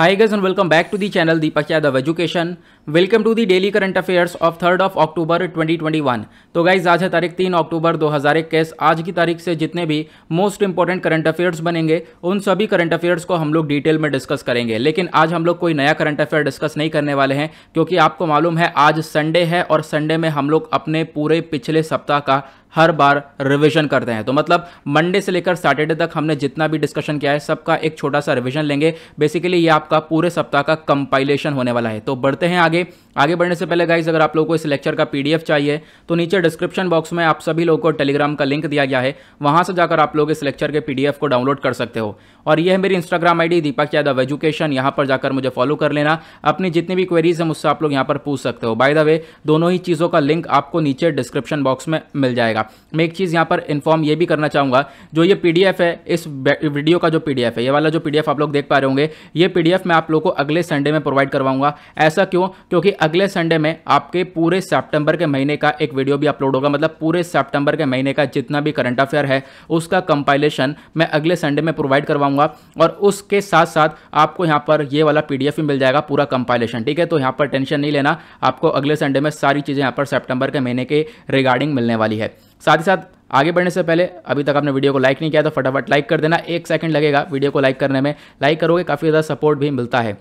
Hi guys and welcome back to the channel Deepak Yadav education welcome to the daily current affairs of third of October 2021. तो guys आज है तारीख तीन अक्टूबर 2021 आज की तारीख से जितने भी मोस्ट इंपॉर्टेंट करंट अफेयर्स बनेंगे उन सभी करंट अफेयर्स को हम लोग डिटेल में डिस्कस करेंगे लेकिन आज हम लोग कोई नया करंट अफेयर डिस्कस नहीं करने वाले हैं क्योंकि आपको मालूम है आज संडे है और संडे में हम लोग अपने पूरे पिछले सप्ताह का हर बार रिविजन करते हैं तो मतलब मंडे से लेकर सैटरडे तक हमने जितना भी डिस्कशन किया है सबका एक छोटा सा रिविजन लेंगे बेसिकली ये आपका पूरे सप्ताह का कंपाइलेशन होने वाला है तो बढ़ते हैं आगे आगे बढ़ने से पहले गाइज अगर आप लोगों को इस लेक्चर का पीडीएफ चाहिए तो नीचे डिस्क्रिप्शन बॉक्स में आप सभी लोगों को टेलीग्राम का लिंक दिया गया है वहां से जाकर आप लोग इस लेक्चर के पीडीएफ को डाउनलोड कर सकते हो और यह है मेरी Instagram ID Deepak Yadav education यहाँ पर जाकर मुझे फॉलो कर लेना अपनी जितनी भी क्वेरीज है मुझसे आप लोग यहाँ पर पूछ सकते हो बाय द वे दोनों ही चीज़ों का लिंक आपको नीचे डिस्क्रिप्शन बॉक्स में मिल जाएगा मैं एक चीज़ यहाँ पर इन्फॉर्म ये भी करना चाहूँगा जो ये पी है इस वीडियो का जो पी है ये वाला जो पी आप लोग देख पा रहे होंगे ये पी मैं आप लोग को अगले संडे में प्रोवाइड करवाऊंगा ऐसा क्यों क्योंकि अगले संडे में आपके पूरे सेप्टेम्बर के महीने का एक वीडियो भी अपलोड होगा मतलब पूरे सेप्टेम्बर के महीने का जितना भी करंट अफेयर है उसका कंपाइलेशन मैं अगले संडे में प्रोवाइड करवाऊंगा और उसके साथ साथ आपको यहाँ पर ये वाला पी भी मिल जाएगा पूरा कंपाइलेशन ठीक है तो यहाँ पर टेंशन नहीं लेना आपको अगले संडे में सारी चीज़ें यहाँ पर सेप्टेम्बर के महीने के रिगार्डिंग मिलने वाली है साथ ही साथ आगे बढ़ने से पहले अभी तक आपने वीडियो को लाइक नहीं किया तो फटाफट लाइक कर देना एक सेकंड लगेगा वीडियो को लाइक करने में लाइक करोगे काफ़ी ज़्यादा सपोर्ट भी मिलता है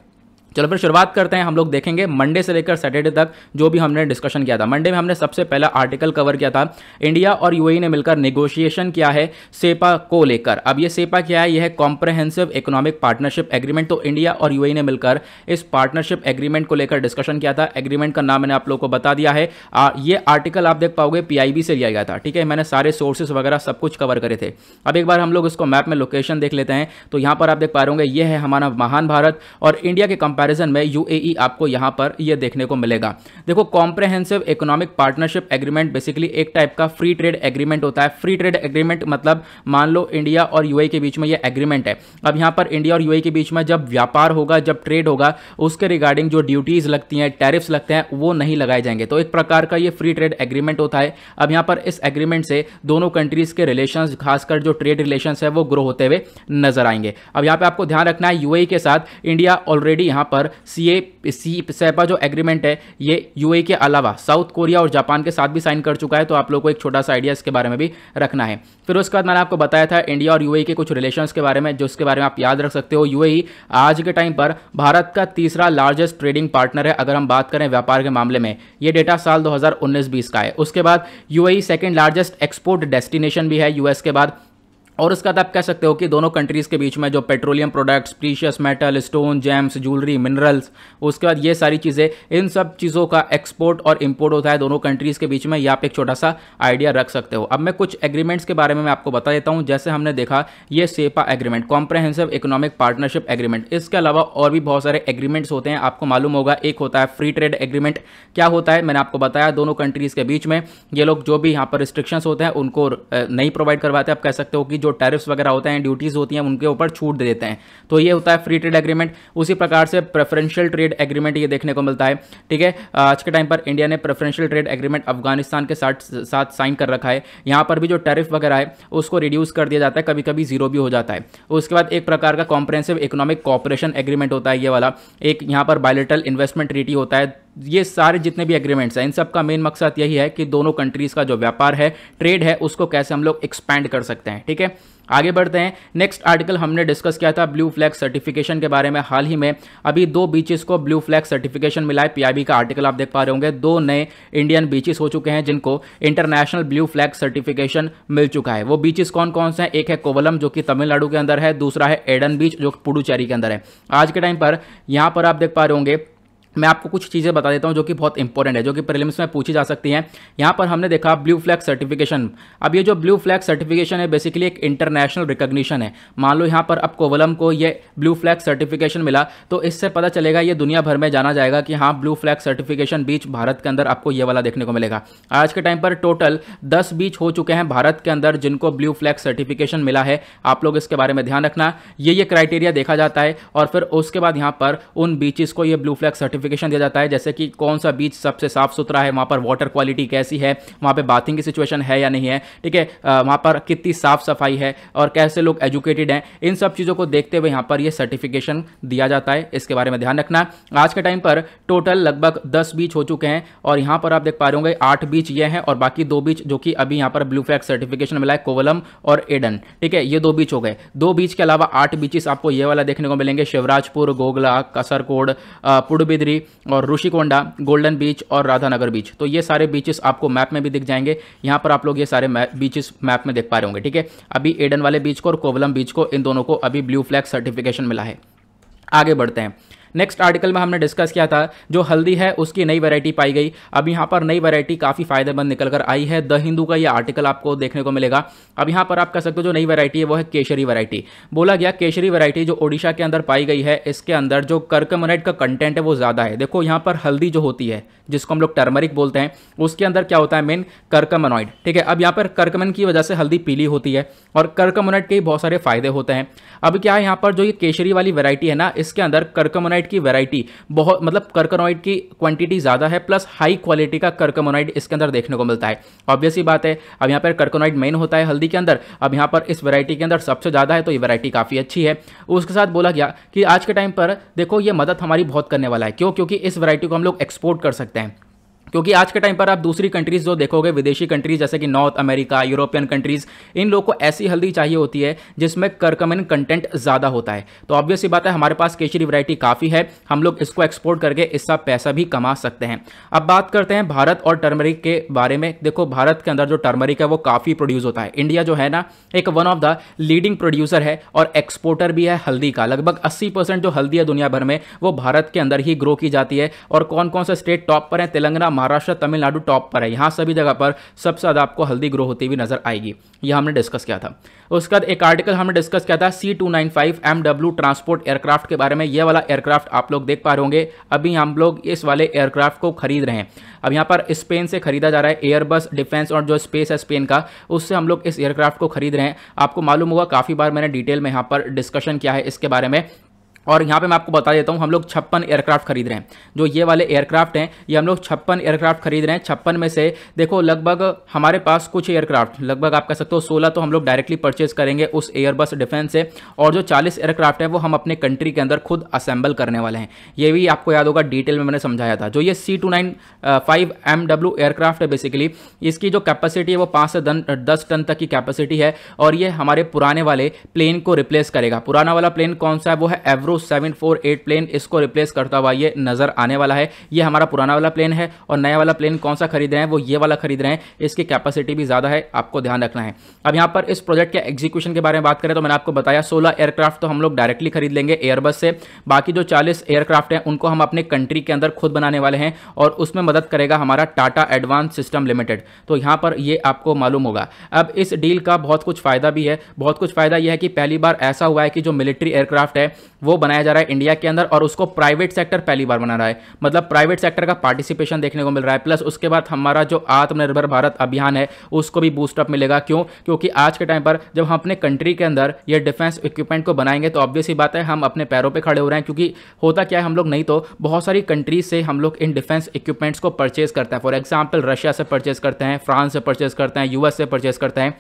चलो फिर शुरुआत करते हैं हम लोग देखेंगे मंडे से लेकर सैटरडे तक जो भी हमने डिस्कशन किया था मंडे में हमने सबसे पहला आर्टिकल कवर किया था इंडिया और यूएई e ने मिलकर नेगोशिएशन किया है सेपा को लेकर अब ये सेपा क्या है यह है कॉम्प्रहेंसिव इकोनॉमिक पार्टनरशिप एग्रीमेंट तो इंडिया और यूएई e ने मिलकर इस पार्टनरशिप एग्रीमेंट को लेकर डिस्कशन किया था एग्रीमेंट का नाम मैंने आप लोग को बता दिया है ये आर्टिकल आप देख पाओगे पीआईबी से लिया गया था ठीक है मैंने सारे सोर्सेस वगैरह सब कुछ कवर करे थे अब एक बार हम लोग इसको मैप में लोकेशन देख लेते हैं तो यहाँ पर आप देख पा रहे होंगे ये है हमारा महान भारत और इंडिया के कंपेरिजन कंपैरिजन में यूएई e आपको यहां पर यह देखने को मिलेगा देखो comprehensive economic partnership agreement basically एक टाइप का फ्री ट्रेड एग्रीमेंट होता है फ्री ट्रेड एग्रीमेंट मतलब मान लो इंडिया और यूएई e के बीच में यह एग्रीमेंट है अब यहां पर इंडिया और यूएई e के बीच में जब व्यापार होगा जब ट्रेड होगा उसके रिगार्डिंग जो ड्यूटीज़ लगती हैं टैरिफ्स लगते हैं वो नहीं लगाए जाएंगे तो एक प्रकार का ये फ्री ट्रेड एग्रीमेंट होता है अब यहां पर इस एग्रीमेंट से दोनों कंट्रीज़ के रिलेशन खासकर जो ट्रेड रिलेशन है वो ग्रो होते हुए नजर आएंगे अब यहाँ पर आपको ध्यान रखना है यूएई के साथ इंडिया ऑलरेडी यहां पर पर सी ए सी सेपा जो एग्रीमेंट है ये यूए के अलावा साउथ कोरिया और जापान के साथ भी साइन कर चुका है तो आप लोग को एक छोटा सा आइडिया इसके बारे में भी रखना है फिर उसके बाद मैंने आपको बताया था इंडिया और यूए के कुछ रिलेशंस के बारे में जिसके बारे में आप याद रख सकते हो यूएई आज के टाइम पर भारत का तीसरा लार्जेस्ट ट्रेडिंग पार्टनर है अगर हम बात करें व्यापार के मामले में ये डेटा साल दो हज़ार का है उसके बाद यू सेकंड लार्जेस्ट एक्सपोर्ट डेस्टिनेशन भी है यूएस के बाद और उसके बाद आप कह सकते हो कि दोनों कंट्रीज़ के बीच में जो petroleum products precious metal stone gems jewellery minerals उसके बाद ये सारी चीज़ें इन सब चीज़ों का एक्सपोर्ट और इम्पोर्ट होता है दोनों कंट्रीज़ के बीच में यहाँ आप एक छोटा सा आइडिया रख सकते हो अब मैं कुछ एग्रीमेंट्स के बारे में मैं आपको बता देता हूँ जैसे हमने देखा ये CEPA agreement comprehensive economic partnership agreement इसके अलावा और भी बहुत सारे एग्रीमेंट्स होते हैं आपको मालूम होगा एक होता है फ्री ट्रेड एग्रीमेंट क्या होता है मैंने आपको बताया दोनों कंट्रीज़ के बीच में ये लोग जो भी यहाँ पर रिस्ट्रिक्शंस होते हैं उनको नहीं प्रोवाइड करवाते आप कह सकते हो कि जो टैरिफ्स वगैरह होते हैं ड्यूटीज़ होती हैं उनके ऊपर छूट दे देते हैं तो ये होता है फ्री ट्रेड एग्रीमेंट उसी प्रकार से प्रेफरेंशियल ट्रेड एग्रीमेंट ये देखने को मिलता है ठीक है आज के टाइम पर इंडिया ने प्रेफरेंशियल ट्रेड एग्रीमेंट अफगानिस्तान के साथ साथ साइन कर रखा है यहाँ पर भी जो टैरिफ वगैरह है उसको रिड्यूस कर दिया जाता है कभी कभी जीरो भी हो जाता है उसके बाद एक प्रकार का कॉम्प्रेंसिव इकोनॉमिक कॉपरेशन एग्रीमेंट होता है ये वाला एक यहाँ पर बायोलिटल इन्वेस्टमेंट ट्रीटी होता है ये सारे जितने भी एग्रीमेंट्स हैं इन सब का मेन मकसद यही है कि दोनों कंट्रीज़ का जो व्यापार है ट्रेड है उसको कैसे हम लोग एक्सपैंड कर सकते हैं ठीक है आगे बढ़ते हैं नेक्स्ट आर्टिकल हमने डिस्कस किया था ब्लू फ्लैग सर्टिफिकेशन के बारे में हाल ही में अभी दो बीचेस को ब्लू फ्लैग सर्टिफिकेशन मिला है पीआईबी का आर्टिकल आप देख पा रहे होंगे दो नए इंडियन बीचेस हो चुके हैं जिनको इंटरनेशनल ब्लू फ्लैग सर्टिफिकेशन मिल चुका है वो बीचेस कौन कौन से हैं एक है कोवलम जो कि तमिलनाडु के अंदर है दूसरा है एडन बीच जो पुडुचेरी के अंदर है आज के टाइम पर यहाँ पर आप देख पा रहे होंगे मैं आपको कुछ चीज़ें बता देता हूँ जो कि बहुत इंपॉर्टेंट है जो कि प्रीलिम्स में पूछी जा सकती हैं यहाँ पर हमने देखा ब्लू फ्लैग सर्टिफिकेशन अब ये जो ब्लू फ्लैग सर्टिफिकेशन है बेसिकली एक इंटरनेशनल रिकग्निशन है मान लो यहाँ पर अब कोवलम को ये ब्लू फ्लैग सर्टिफिकेशन मिला तो इससे पता चलेगा ये दुनिया भर में जाना जाएगा कि हाँ blue flag certification beach Bharat के अंदर आपको ये वाला देखने को मिलेगा आज के टाइम पर टोटल दस बीच हो चुके हैं भारत के अंदर जिनको ब्लू फ्लैग सर्टिफिकेशन मिला है आप लोग इसके बारे में ध्यान रखना ये ये क्राइटेरिया देखा जाता है और फिर उसके बाद यहाँ पर उन बीचेस को ये ब्लू फ्लैग सर्टिफिक क्वालिफिकेशन दिया जाता है जैसे कि कौन सा बीच सबसे साफ सुथरा है वहाँ पर वाटर क्वालिटी कैसी है वहाँ पर बाथिंग की सिचुएशन है या नहीं है ठीक है वहाँ पर कितनी साफ सफाई है और कैसे लोग एजुकेटेड हैं इन सब चीज़ों को देखते हुए यहाँ पर यह सर्टिफिकेशन दिया जाता है इसके बारे में ध्यान रखना आज के टाइम पर टोटल लगभग दस बीच हो चुके हैं और यहाँ पर आप देख पा रहे होंगे आठ बीच ये हैं और बाकी दो बीच जो कि अभी यहाँ पर ब्लू फ्लैग सर्टिफिकेशन मिला है कोवलम और एडन ठीक है ये दो बीच हो गए दो बीच के अलावा आठ बीचेस आपको ये वाला देखने को मिलेंगे शिवराजपुर गोगला कसरकोड पुडबिद्री मसूरी और ऋषिकोंडा गोल्डन बीच और राधानगर बीच तो ये सारे बीचेस आपको मैप में भी दिख जाएंगे यहाँ पर आप लोग ये सारे बीचेस मैप में देख पा रहे होंगे ठीक है अभी एडन वाले बीच को और कोवलम बीच को इन दोनों को अभी ब्लू फ्लैग सर्टिफिकेशन मिला है आगे बढ़ते हैं नेक्स्ट आर्टिकल में हमने डिस्कस किया था जो हल्दी है उसकी नई वैरायटी पाई गई अब यहाँ पर नई वैरायटी काफ़ी फायदेमंद निकल कर आई है द हिंदू का ये आर्टिकल आपको देखने को मिलेगा अब यहाँ पर आप कह सकते हो जो नई वैरायटी है वो है केशरी वैरायटी बोला गया केशरी वैरायटी जो ओडिशा के अंदर पाई गई है इसके अंदर जो करकमनेट का कंटेंट है वो ज़्यादा है देखो यहाँ पर हल्दी जो होती है जिसको हम लोग टर्मरिक बोलते हैं उसके अंदर क्या होता है मेन कर्कमनॉइड ठीक है अब यहाँ पर कर्कमन की वजह से हल्दी पीली होती है और कर्कमोनाइट के बहुत सारे फायदे होते हैं अब क्या है यहाँ पर जो ये केशरी वाली वैरायटी है ना इसके अंदर कर्कमोनाइट कर्कमोनॉइड की वैरायटी बहुत मतलब कर्कमोनॉइड की क्वांटिटी ज़्यादा है प्लस हाई क्वालिटी का कर्कमोनॉइड इसके अंदर देखने को मिलता है ऑब्वियसली बात है अब यहाँ पर कर्कमोनॉइड मेन होता है हल्दी के अंदर अब यहाँ पर इस वैरायटी के अंदर सबसे ज़्यादा है तो ये वैरायटी काफ़ी अच्छी है उसके साथ बोला गया कि आज के टाइम पर देखो ये मदद हमारी बहुत करने वाला है क्यों क्योंकि इस वरायटी को हम लोग एक्सपोर्ट कर सकते हैं क्योंकि आज के टाइम पर आप दूसरी कंट्रीज जो देखोगे विदेशी कंट्रीज जैसे कि नॉर्थ अमेरिका यूरोपियन कंट्रीज इन लोग को ऐसी हल्दी चाहिए होती है जिसमें करकमिन कंटेंट ज़्यादा होता है तो ऑब्वियस बात है हमारे पास केशरी वरायटी काफ़ी है हम लोग इसको एक्सपोर्ट करके इसका पैसा भी कमा सकते हैं अब बात करते हैं भारत और टर्मरिक के बारे में देखो भारत के अंदर जो टर्मरिक है वो काफ़ी प्रोड्यूस होता है इंडिया जो है ना एक one of the leading producer है और एक्सपोर्टर भी है हल्दी का लगभग 80 परसेंट जो हल्दी है दुनिया भर में वो भारत के अंदर ही ग्रो की जाती है और कौन कौन से स्टेट टॉप पर है तेलंगाना महाराष्ट्र तमिलनाडु टॉप पर है यहाँ सभी जगह पर सबसे ज़्यादा आपको हल्दी ग्रो होती हुई नजर आएगी यह हमने डिस्कस किया था उसके बाद एक आर्टिकल हमने डिस्कस किया था C two nine five M W transport aircraft के बारे में यह वाला एयरक्राफ्ट आप लोग देख पा रहे होंगे अभी हम लोग इस वाले एयरक्राफ्ट को खरीद रहे हैं अब यहाँ पर स्पेन से खरीदा जा रहा है एयरबस डिफेंस और जो स्पेस है स्पेन का उससे हम लोग इस एयरक्राफ्ट को खरीद रहे हैं आपको मालूम होगा काफ़ी बार मैंने डिटेल में यहाँ पर डिस्कशन किया है इसके बारे में और यहाँ पे मैं आपको बता देता हूँ हम लोग छप्पन एयरक्राफ्ट खरीद रहे हैं जो ये वाले एयरक्राफ्ट हैं ये हम लोग छप्पन एयरक्राफ्ट खरीद रहे हैं छप्पन में से देखो लगभग हमारे पास कुछ एयरक्राफ्ट लगभग आप कह सकते हो सोलह तो हम लोग डायरेक्टली परचेज करेंगे उस एयरबस डिफेंस से और जो चालीस एयरक्राफ्ट है वो हम अपने कंट्री के अंदर खुद असेंबल करने वाले हैं ये भी आपको याद होगा डिटेल में मैंने समझाया था जो ये C two nine five M W aircraft है बेसिकली इसकी जो कैपेसिटी है वो पाँच से दस टन तक की कैपेसिटी है और ये हमारे पुराने वाले प्लेन को रिप्लेस करेगा पुराना वाला प्लेन कौन सा है वो है एवरो 748 प्लेन इसको रिप्लेस करता हुआ ये नज़र आने वाला है ये हमारा पुराना वाला प्लेन है और नया वाला प्लेन कौन सा खरीद रहे हैं वो ये वाला खरीद रहे हैं इसकी कैपेसिटी भी ज़्यादा है आपको ध्यान रखना है अब यहां पर इस प्रोजेक्ट के एग्जीक्यूशन के बारे में बात करें तो मैंने आपको बताया सोलह एयरक्राफ्ट तो हम लोग डायरेक्टली खरीद लेंगे एयरबस से बाकी जो चालीस एयरक्राफ्ट हैं उनको हम अपने कंट्री के अंदर खुद बनाने वाले हैं और उसमें मदद करेगा हमारा टाटा एडवांस सिस्टम लिमिटेड तो यहां पर ये आपको मालूम होगा अब इस डील का बहुत कुछ फ़ायदा भी है बहुत कुछ फ़ायदा यह है कि पहली बार ऐसा हुआ है कि जो मिलिट्री एयरक्राफ्ट है वो बनाया जा रहा है इंडिया के अंदर और उसको प्राइवेट सेक्टर पहली बार बना रहा है मतलब प्राइवेट सेक्टर का पार्टिसिपेशन देखने को मिल रहा है प्लस उसके बाद हमारा जो आत्मनिर्भर भारत अभियान है उसको भी बूस्टअप मिलेगा क्यों क्योंकि आज के टाइम पर जब हम अपने कंट्री के अंदर ये डिफेंस इक्विपमेंट को बनाएंगे तो ऑब्वियसली बात है हम अपने पैरों पर खड़े हो रहे हैं क्योंकि होता क्या है हम लोग नहीं तो बहुत सारी कंट्रीज से हम लोग इन डिफेंस इक्विपमेंट्स को परचेज करते हैं फॉर एग्जाम्पल रशिया से परचेज करते हैं फ्रांस से परचेज करते हैं यूएस से परचेज करते हैं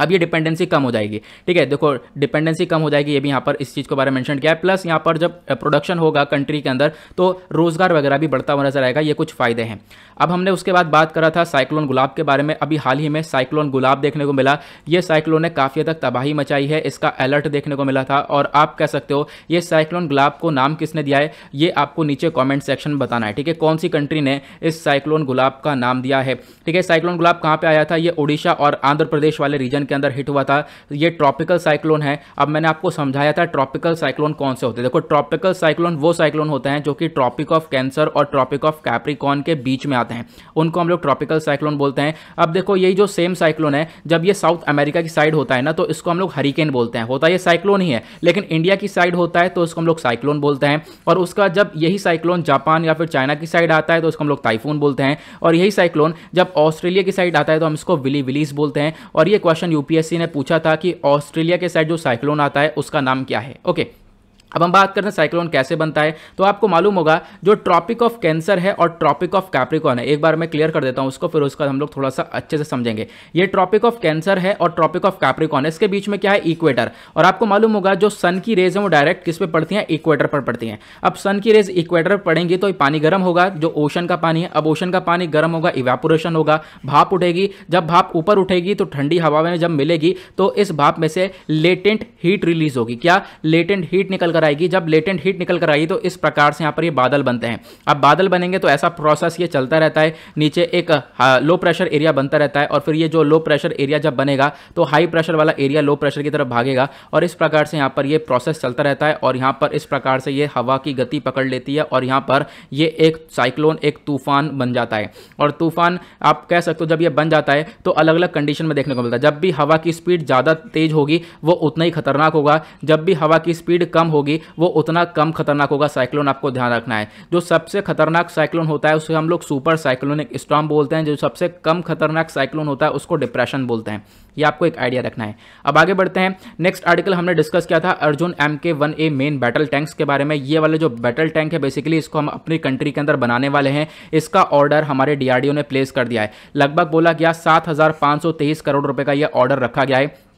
अब ये डिपेंडेंसी कम हो जाएगी ठीक है देखो डिपेंडेंसी कम हो जाएगी ये भी यहाँ पर इस चीज़ के बारे में मेंशन किया है प्लस यहाँ पर जब प्रोडक्शन होगा कंट्री के अंदर तो रोजगार वगैरह भी बढ़ता हुआ नजर आएगा ये कुछ फायदे हैं अब हमने उसके बाद बात करा था साइक्लोन गुलाब के बारे में अभी हाल ही में साइक्लोन गुलाब देखने को मिला ये साइक्लोन ने काफ़ी तक तबाही मचाई है इसका अलर्ट देखने को मिला था और आप कह सकते हो ये साइक्लोन गुलाब को नाम किसने दिया है ये आपको नीचे कॉमेंट सेक्शन में बताना है ठीक है कौन सी कंट्री ने इस साइक्लोन गुलाब का नाम दिया है ठीक है साइक्लोन गुलाब कहाँ पर आया था ये उड़ीसा और आंध्र प्रदेश वाले रीजन के अंदर हिट हुआ था ये ट्रॉपिकल साइक्लोन है अब मैंने आपको समझाया था ट्रॉपिकल साइक्लोन कौन से होते हैं देखो ट्रॉपिकल साइक्लोन वो साइक्लोन होते हैं जो कि ट्रॉपिक ऑफ कैंसर और ट्रॉपिक ऑफ कैप्रिकॉन के बीच में आते हैं उनको हम लोग ट्रॉपिकल साइक्लोन बोलते हैं अब देखो यही जो सेम साइक्लोन है जब ये साउथ अमेरिका की साइड होता है ना तो इसको हम लोग हरिकेन बोलते हैं होता है ये साइक्लोन ही है लेकिन इंडिया की साइड होता है तो उसको हम लोग साइक्लोन बोलते हैं और उसका जब यही साइक्लोन जापान या फिर चाइना की साइड आता है तो उसको हम लोग ताइफून बोलते हैं और यही साइक्लोन जब ऑस्ट्रेलिया की साइड आता है तो हम इसको विली विलीज बोलते हैं और ये क्वेश्चन यूपीएससी ने पूछा था कि ऑस्ट्रेलिया के साइड जो साइक्लोन आता है उसका नाम क्या है ओके अब हम बात करते हैं साइक्लोन कैसे बनता है तो आपको मालूम होगा जो ट्रॉपिक ऑफ कैंसर है और ट्रॉपिक ऑफ कैप्रिकॉन है एक बार मैं क्लियर कर देता हूँ उसको फिर उसका हम लोग थोड़ा सा अच्छे से समझेंगे ये ट्रॉपिक ऑफ कैंसर है और ट्रॉपिक ऑफ कैप्रिकॉन है इसके बीच में क्या है इक्वेटर और आपको मालूम होगा जो सन की रेज है वो डायरेक्ट किस पर पड़ती है इक्वेटर पर पड़ती है अब सन की रेज इक्वेटर पर पड़ेंगी तो पानी गर्म होगा जो ओशन का पानी है अब ओशन का पानी गर्म होगा इवेपोरेशन होगा भाप उठेगी जब भाप ऊपर उठेगी तो ठंडी हवा में जब मिलेगी तो इस भाप में से लेटेंट हीट रिलीज होगी क्या लेटेंट हीट निकल कर आएगी जब लेटेंट हीट निकल कर आएगी तो इस प्रकार से यहाँ पर ये बादल बनते हैं अब बादल बनेंगे तो ऐसा प्रोसेस ये चलता रहता है नीचे एक लो प्रेशर एरिया बनता रहता है और फिर ये जो लो प्रेशर एरिया जब बनेगा तो हाई प्रेशर वाला एरिया लो प्रेशर की तरफ भागेगा और इस प्रकार से यहाँ पर ये प्रोसेस चलता रहता है और यहाँ पर इस प्रकार से ये हवा की गति पकड़ लेती है और यहाँ पर ये एक साइक्लोन एक तूफान बन जाता है और तूफान आप कह सकते हो जब यह बन जाता है तो अलग अलग कंडीशन में देखने को मिलता है जब भी हवा की स्पीड ज़्यादा तेज होगी वो उतना ही खतरनाक होगा जब भी हवा की स्पीड कम होगी होगी वो उतना कम खतरनाक होगा साइक्लोन आपको ध्यान रखना है जो सबसे खतरनाक साइक्लोन होता है उसे हम लोग सुपर साइक्लोनिक स्टॉम बोलते हैं जो सबसे कम खतरनाक साइक्लोन होता है उसको डिप्रेशन बोलते हैं ये आपको एक आइडिया रखना है अब आगे बढ़ते हैं नेक्स्ट आर्टिकल हमने डिस्कस किया था Arjun M K one A main battle tanks के बारे में ये वाले जो बैटल टैंक है बेसिकली इसको हम अपनी कंट्री के अंदर बनाने वाले हैं इसका ऑर्डर हमारे डीआरडीओ ने प्लेस कर दिया है लगभग बोला गया सात करोड़ रुपए का यह ऑर्डर रखा गया है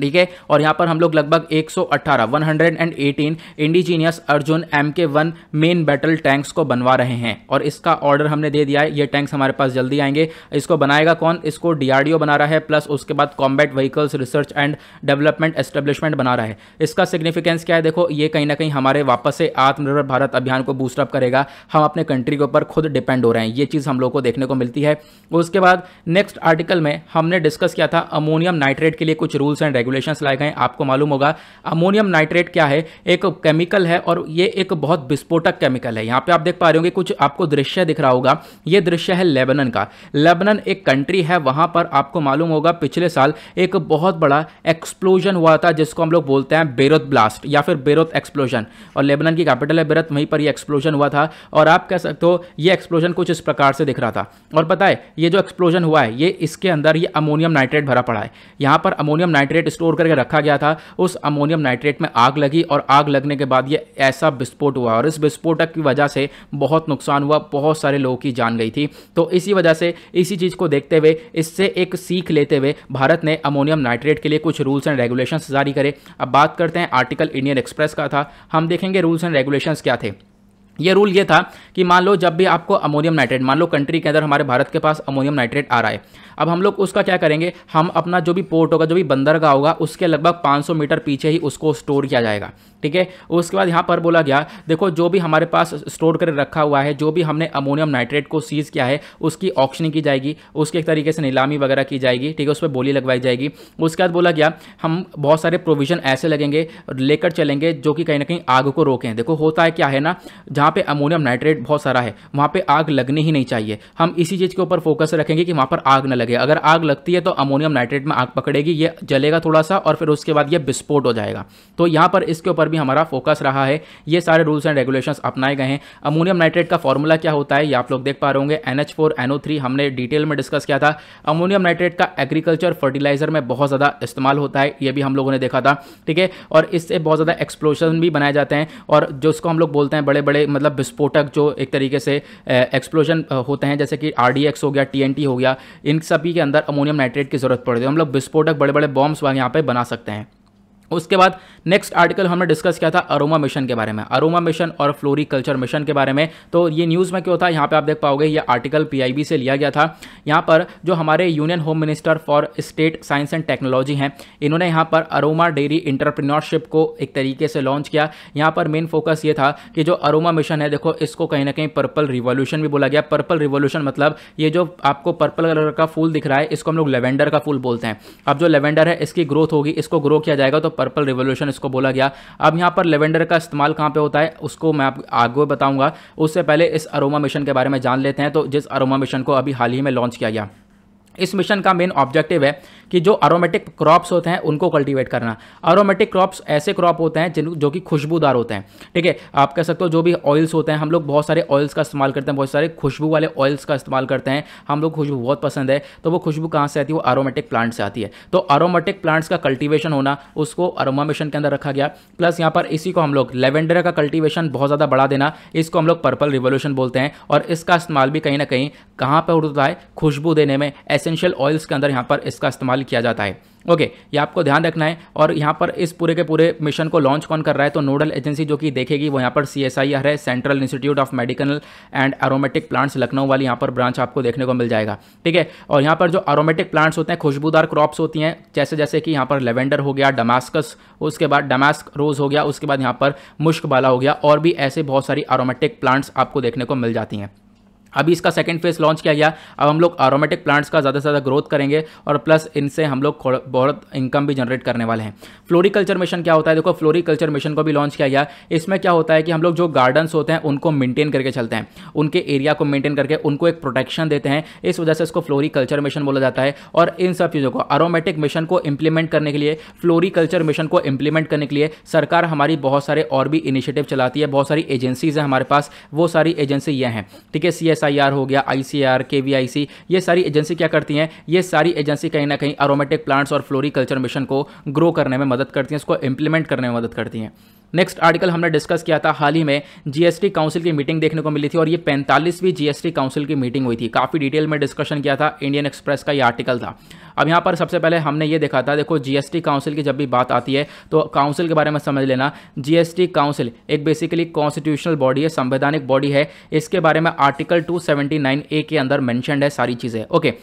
ठीक है और यहाँ पर हम लोग लगभग 118 118 indigenous Arjun M K one main battle tanks को बनवा रहे हैं और इसका ऑर्डर हमने दे दिया है ये टैंक्स हमारे पास जल्दी आएंगे इसको बनाएगा कौन इसको डीआरडीओ बना रहा है प्लस उसके बाद combat vehicles research and development establishment बना रहा है इसका सिग्निफिकेंस क्या है देखो ये कहीं ना कहीं हमारे वापस से आत्मनिर्भर भारत अभियान को बूस्टअप करेगा हम अपने कंट्री के ऊपर खुद डिपेंड हो रहे हैं ये चीज़ हम लोग को देखने को मिलती है उसके बाद नेक्स्ट आर्टिकल में हमने डिस्कस किया था अमोनियम नाइट्रेट के लिए कुछ रूल्स एंड रेगुलेशंस लाए गए आपको मालूम होगा अमोनियम नाइट्रेट क्या है एक केमिकल है और ये एक बहुत विस्फोटक केमिकल है यहाँ पे आप देख पा रहे होंगे कुछ आपको दृश्य दिख रहा होगा ये दृश्य है लेबनन का लेबनन एक कंट्री है वहाँ पर आपको मालूम होगा पिछले साल एक बहुत बड़ा एक्सप्लोजन हुआ था जिसको हम लोग बोलते हैं बेरोत ब्लास्ट या फिर बेरोत एक्सप्लोजन और लेबनन की कैपिटल है बेरत वहीं पर यह एक्सप्लोजन हुआ था और आप कह सकते हो ये एक्सप्लोजन कुछ इस प्रकार से दिख रहा था और बताए ये जो एक्सप्लोजन हुआ है ये इसके अंदर ये अमोनियम नाइट्रेट भरा पड़ा है यहाँ पर अमोनियम नाइट्रेट स्टोर करके रखा गया था उस अमोनियम नाइट्रेट में आग लगी और आग लगने के बाद ये ऐसा विस्फोट हुआ और इस विस्फोटक की वजह से बहुत नुकसान हुआ बहुत सारे लोगों की जान गई थी तो इसी वजह से इसी चीज़ को देखते हुए इससे एक सीख लेते हुए भारत ने अमोनियम नाइट्रेट के लिए कुछ रूल्स एंड रेगुलेशन जारी करे अब बात करते हैं आर्टिकल इंडियन एक्सप्रेस का था हम देखेंगे रूल्स एंड रेगुलेशन क्या थे ये रूल ये था कि मान लो जब भी आपको अमोनियम नाइट्रेट मान लो कंट्री के अंदर हमारे भारत के पास अमोनियम नाइट्रेट आ रहा है अब हम लोग उसका क्या करेंगे हम अपना जो भी पोर्ट होगा जो भी बंदरगाह होगा उसके लगभग 500 मीटर पीछे ही उसको स्टोर किया जाएगा ठीक है उसके बाद यहाँ पर बोला गया देखो जो भी हमारे पास स्टोर कर रखा हुआ है जो भी हमने अमोनियम नाइट्रेट को सीज़ किया है उसकी ऑक्शनिंग की जाएगी उसके एक तरीके से नीलामी वगैरह की जाएगी ठीक है उस पर बोली लगवाई जाएगी उसके बाद बोला गया हम बहुत सारे प्रोविज़न ऐसे लगेंगे लेकर चलेंगे जो कि कहीं ना कहीं आग को रोकें देखो होता है क्या है ना जहाँ पर अमोनियम नाइट्रेट बहुत सारा है वहाँ पर आग लगनी ही नहीं चाहिए हम इसी चीज़ के ऊपर फोकस रखेंगे कि वहाँ पर आग न लगे है अगर आग लगती है तो अमोनियम नाइट्रेट में आग पकड़ेगी ये जलेगा थोड़ा सा और फिर उसके बाद ये विस्फोट हो जाएगा तो यहाँ पर इसके ऊपर भी हमारा फोकस रहा है ये सारे रूल्स एंड रेगुलेशंस अपनाए गए हैं अमोनियम नाइट्रेट का फॉर्मूला क्या होता है ये आप लोग देख पा रहे होंगे एन हमने डिटेल में डिस्कस किया था अमोनियम नाइट्रेट का एग्रीकल्चर फर्टिलाइजर में बहुत ज़्यादा इस्तेमाल होता है ये भी हम लोगों ने देखा था ठीक है और इससे बहुत ज़्यादा एक्सप्लोशन भी बनाए जाते हैं और जो उसको हम लोग बोलते हैं बड़े बड़े मतलब विस्फोटक जो एक तरीके से एक्सप्लोशन होते हैं जैसे कि आर हो गया टी हो गया इन सभी के अंदर अमोनियम नाइट्रेट की ज़रूरत पड़ती है हम लोग विस्फोटक बड़े बड़े बॉम्ब्स यहाँ पर बना सकते हैं उसके बाद नेक्स्ट आर्टिकल हमने डिस्कस किया था अरोमा मिशन के बारे में अरोमा मिशन और फ्लोरी कल्चर मिशन के बारे में तो ये न्यूज़ में क्यों था यहाँ पे आप देख पाओगे ये आर्टिकल पीआईबी से लिया गया था यहाँ पर जो हमारे union home minister for state science and technology हैं इन्होंने यहाँ पर अरोमा डेयरी इंटरप्रीनोरशिप को एक तरीके से लॉन्च किया यहाँ पर मेन फोकस ये था कि जो अरोमा मिशन है देखो इसको कहीं ना कहीं पर्पल रिवोल्यूशन भी बोला गया पर्पल रिवोल्यूशन मतलब ये जो आपको पर्पल कलर का फूल दिख रहा है इसको हम लोग लेवेंडर का फूल बोलते हैं अब जो लेवेंडर है इसकी ग्रोथ होगी इसको ग्रो किया जाएगा तो पर्पल रिवोल्यूशन इसको बोला गया अब यहाँ पर लेवेंडर का इस्तेमाल कहाँ पे होता है उसको मैं आप आगे बताऊँगा उससे पहले इस अरोमा मिशन के बारे में जान लेते हैं तो जिस अरोमा मिशन को अभी हाल ही में लॉन्च किया गया इस मिशन का मेन ऑब्जेक्टिव है कि जो अरोमेटिक क्रॉप्स होते हैं उनको कल्टीवेट करना अरोमेटिक क्रॉप्स ऐसे क्रॉप होते हैं जिन जो कि खुशबूदार होते हैं ठीक है आप कह सकते हो जो भी ऑयल्स होते हैं हम लोग बहुत सारे ऑयल्स का इस्तेमाल करते हैं बहुत सारे खुशबू वाले ऑयल्स का इस्तेमाल करते हैं हम लोग खुशबू बहुत पसंद है तो वो खुशबू कहाँ से आती है वो अरोमेटिक प्लांट से आती है तो अरोमेटिक प्लांट्स का कल्टिवेशन होना उसको अरोमा मिशन के अंदर रखा गया प्लस यहाँ पर इसी को हम लोग लेवेंडर का कल्टिवेशन बहुत ज़्यादा बढ़ा देना इसको हम लोग पर्पल रिवोल्यूशन बोलते हैं और इसका इस्तेमाल भी कहीं ना कहीं कहाँ पर होता है खुशबू देने में एसेंशियल ऑयल्स के अंदर यहाँ पर इसका इस्तेमाल किया जाता है ओके ये आपको ध्यान रखना है और यहाँ पर इस पूरे के पूरे मिशन को लॉन्च कौन कर रहा है तो नोडल एजेंसी जो कि देखेगी वो यहाँ पर सी एस आई आर है central institute of medical and aromatic plants Lucknow वाली यहाँ पर ब्रांच आपको देखने को मिल जाएगा ठीक है और यहाँ पर जो एरोमेटिक प्लांट्स होते हैं खुशबूदार क्रॉप्स होती हैं जैसे जैसे कि यहाँ पर लेवेंडर हो गया डमास्कस उसके बाद डमास्क रोज हो गया उसके बाद यहाँ पर मुश्क बाला हो गया और भी ऐसे बहुत सारी एरोमेटिक प्लांट्स आपको देखने को मिल जाती हैं अभी इसका सेकंड फेज लॉन्च किया गया अब हम लोग आरोमेटिक प्लांट्स का ज़्यादा से ज़्यादा ग्रोथ करेंगे और प्लस इनसे हम लोग बहुत इनकम भी जनरेट करने वाले हैं फ्लोरिकल्चर मिशन क्या होता है देखो फ्लोरिकल्चर मिशन को भी लॉन्च किया गया इसमें क्या होता है कि हम लोग जो गार्डन्स होते हैं उनको मेनटेन करके चलते हैं उनके एरिया को मेनटेन करके उनको एक प्रोटेक्शन देते हैं इस वजह से इसको फ्लोरिकल्चर मिशन बोला जाता है और इन सब चीज़ों को आरोमेटिक मिशन को इम्प्लीमेंट करने के लिए फ्लोरिकल्चर मिशन को इम्प्लीमेंट करने के लिए सरकार हमारी बहुत सारे और भी इनिशिएटिव चलाती है बहुत सारी एजेंसीज हैं हमारे पास वो सारी एजेंसी ये हैं ठीक है सी एसआईआर हो गया आईसीआर केवीआईसी ये सारी एजेंसी क्या करती हैं ये सारी एजेंसी कहीं ना कहीं अरोमेटिक प्लांट्स और फ्लोरिकल्चर मिशन को ग्रो करने में मदद करती हैं इसको इंप्लीमेंट करने में मदद करती हैं नेक्स्ट आर्टिकल हमने डिस्कस किया था हाल ही में जीएसटी काउंसिल की मीटिंग देखने को मिली थी और ये पैंतालीसवीं जीएसटी काउंसिल की मीटिंग हुई थी काफ़ी डिटेल में डिस्कशन किया था इंडियन एक्सप्रेस का ये आर्टिकल था अब यहाँ पर सबसे पहले हमने ये देखा था देखो जीएसटी काउंसिल की जब भी बात आती है तो काउंसिल के बारे में समझ लेना जीएसटी काउंसिल एक बेसिकली कॉन्स्टिट्यूशनल बॉडी है संवैधानिक बॉडी है इसके बारे में आर्टिकल टू ए के अंदर मैंशनड है सारी चीज़ें ओके okay,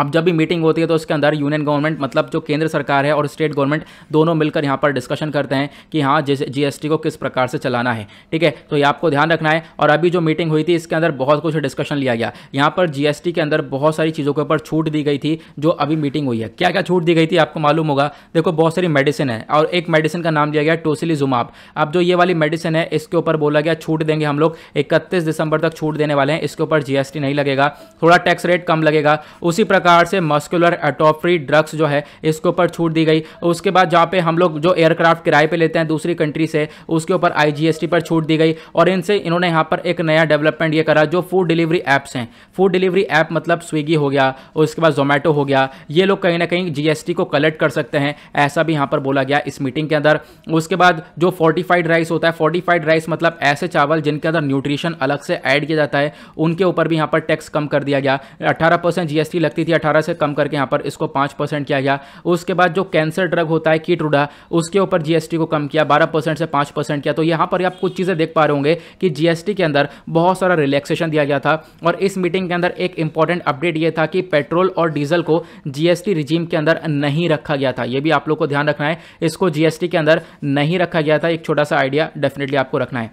अब जब भी मीटिंग होती है तो उसके अंदर यूनियन गवर्नमेंट मतलब जो केंद्र सरकार है और स्टेट गवर्नमेंट दोनों मिलकर यहाँ पर डिस्कशन करते हैं कि हाँ जीएसटी को किस प्रकार से चलाना है ठीक है तो ये आपको ध्यान रखना है और अभी जो मीटिंग हुई थी इसके अंदर बहुत कुछ डिस्कशन लिया गया यहाँ पर जीएसटी के अंदर बहुत सारी चीज़ों के ऊपर छूट दी गई थी जो अभी मीटिंग हुई है क्या क्या छूट दी गई थी आपको मालूम होगा देखो बहुत सारी मेडिसिन है और एक मेडिसिन का नाम दिया गया जुमाप अब जो ये वाली मेडिसिन है इसके ऊपर बोला गया छूट देंगे हम लोग इकतीस दिसंबर तक छूट देने वाले हैं इसके ऊपर जीएसटी नहीं लगेगा थोड़ा टैक्स रेट कम लगेगा उसी प्रकार प्रकार से मस्कुलर एटोफ्री ड्रग्स जो है इसके ऊपर छूट दी गई उसके बाद जहाँ पे हम लोग जो एयरक्राफ्ट किराए पे लेते हैं दूसरी कंट्री से उसके ऊपर आईजीएसटी पर छूट दी गई और इनसे इन्होंने यहाँ पर एक नया डेवलपमेंट ये करा जो फूड डिलीवरी ऐप्स हैं फूड डिलीवरी ऐप मतलब स्विगी हो गया उसके बाद जोमेटो हो गया ये लोग कहीं ना कहीं जीएसटी को कलेक्ट कर सकते हैं ऐसा भी यहाँ पर बोला गया इस मीटिंग के अंदर उसके बाद जो फोर्टिफाइड राइस होता है फोर्टिफाइड राइस मतलब ऐसे चावल जिनके अंदर न्यूट्रिशन अलग से ऐड किया जाता है उनके ऊपर भी यहाँ पर टैक्स कम कर दिया गया अठारह परसेंट जीएसटी लगती थी अठारह से कम करके यहाँ पर इसको पाँच परसेंट किया गया उसके बाद जो कैंसर ड्रग होता है कीटरूडा उसके ऊपर जीएसटी को कम किया बारह परसेंट से पाँच परसेंट किया तो यहाँ पर आप कुछ चीज़ें देख पा रहे होंगे कि जीएसटी के अंदर बहुत सारा रिलैक्सेशन दिया गया था और इस मीटिंग के अंदर एक इंपॉर्टेंट अपडेट ये था कि पेट्रोल और डीजल को जीएसटी रिजीम के अंदर नहीं रखा गया था ये भी आप लोग को ध्यान रखना है इसको जीएसटी के अंदर नहीं रखा गया था एक छोटा सा आइडिया डेफिनेटली आपको रखना है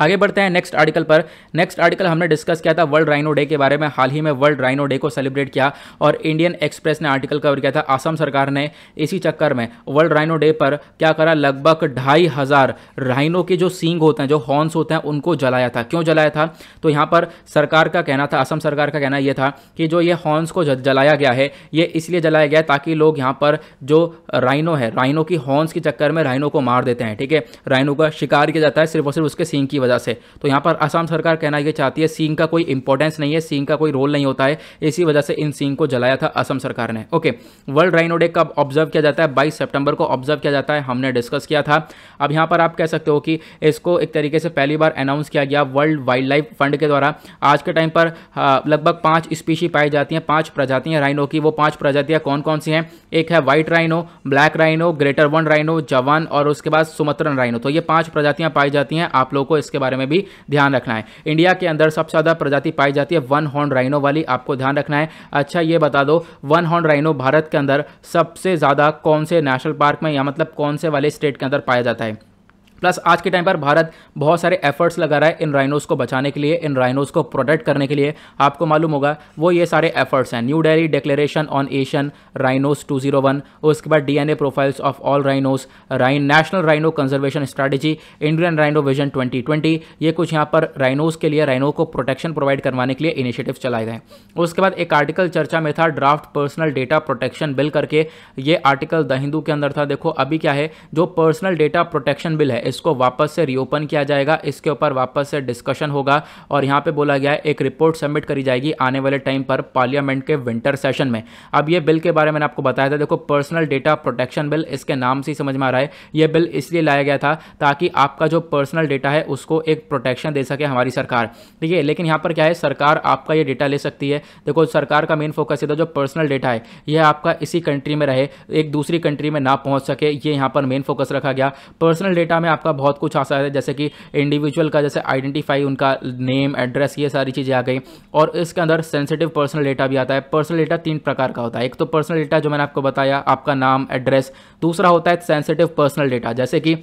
आगे बढ़ते हैं नेक्स्ट आर्टिकल पर नेक्स्ट आर्टिकल हमने डिस्कस किया था वर्ल्ड राइनो डे के बारे में हाल ही में वर्ल्ड राइनो डे को सेलिब्रेट किया और इंडियन एक्सप्रेस ने आर्टिकल कवर किया था असम सरकार ने इसी चक्कर में वर्ल्ड राइनो डे पर क्या करा लगभग ढाई हज़ार राइनो के जो सींग होते हैं जो हॉर्न्स होते हैं उनको जलाया था क्यों जलाया था तो यहाँ पर सरकार का कहना था असम सरकार का कहना यह था कि जो ये हॉर्न्स को जलाया गया है ये इसलिए जलाया गया ताकि लोग यहाँ पर जो राइनो है राइनो की हॉर्न्स के चक्कर में राइनो को मार देते हैं ठीक है राइनो का शिकार किया जाता है सिर्फ और सिर्फ उसके सींग की की वजह से तो यहाँ पर असम सरकार कहना यह चाहती है सिंह का कोई इंपॉर्टेंस नहीं है सिंह का कोई रोल नहीं होता है इसी वजह से इन सिंह को जलाया था असम सरकार ने ओके वर्ल्ड राइनो डे कब ऑब्जर्व किया जाता है बाईस सेप्टेम्बर को ऑब्जर्व किया जाता है हमने डिस्कस किया था अब यहाँ पर आप कह सकते हो कि इसको एक तरीके से पहली बार अनाउंस किया गया वर्ल्ड वाइल्ड लाइफ फंड के द्वारा आज के टाइम पर हाँ, लगभग पाँच स्पीशी पाई जाती हैं पाँच प्रजातियाँ राइनो की वो पाँच प्रजातियाँ कौन कौन सी हैं एक है white rhino black rhino greater one rhino Javan और उसके बाद सुमत्रन राइनो तो ये पांच प्रजातियां पाई जाती हैं आप लोगों को इस इसके बारे में भी ध्यान रखना है इंडिया के अंदर सबसे ज़्यादा प्रजाति पाई जाती है वन हॉर्न राइनो वाली आपको ध्यान रखना है अच्छा ये बता दो वन हॉर्न राइनो भारत के अंदर सबसे ज़्यादा कौन से नेशनल पार्क में या मतलब कौन से वाले स्टेट के अंदर पाया जाता है प्लस आज के टाइम पर भारत बहुत सारे एफर्ट्स लगा रहा है इन राइनोज को बचाने के लिए इन राइनोज को प्रोटेक्ट करने के लिए आपको मालूम होगा वो ये सारे एफर्ट्स हैं new Delhi declaration on Asian rhinos 201 उसके बाद DNA profiles of all rhinos rhine national rhino conservation strategy Indian rhino vision 2020 ये कुछ यहाँ पर राइनोज के लिए राइनो को प्रोटेक्शन प्रोवाइड करवाने के लिए इनिशिएटिव चलाए गए उसके बाद एक आर्टिकल चर्चा में था draft personal data protection bill करके ये आर्टिकल द हिंदू के अंदर था देखो अभी क्या है जो पर्सनल डेटा प्रोटेक्शन बिल है इसको वापस से रीओपन किया जाएगा इसके ऊपर वापस से डिस्कशन होगा और यहाँ पे बोला गया है एक रिपोर्ट सबमिट करी जाएगी आने वाले टाइम पर पार्लियामेंट के विंटर सेशन में अब ये बिल के बारे में आपको बताया था देखो पर्सनल डेटा प्रोटेक्शन बिल इसके नाम से समझ में आ रहा है ये बिल इसलिए लाया गया था ताकि आपका जो पर्सनल डेटा है उसको एक प्रोटेक्शन दे सके हमारी सरकार ठीक है लेकिन यहाँ पर क्या है सरकार आपका ये डेटा ले सकती है देखो सरकार का मेन फोकस जो पर्सनल डेटा है यह आपका इसी कंट्री में रहे एक दूसरी कंट्री में ना पहुंच सके ये यहाँ पर मेन फोकस रखा गया पर्सनल डेटा में आप आपका बहुत कुछ आ सकता है जैसे कि इंडिविजुअल का जैसे आइडेंटिफाई उनका नेम एड्रेस ये सारी चीज़ें आ गई और इसके अंदर सेंसिटिव पर्सनल डेटा भी आता है पर्सनल डेटा तीन प्रकार का होता है एक तो पर्सनल डेटा जो मैंने आपको बताया आपका नाम एड्रेस दूसरा होता है सेंसिटिव पर्सनल डेटा जैसे कि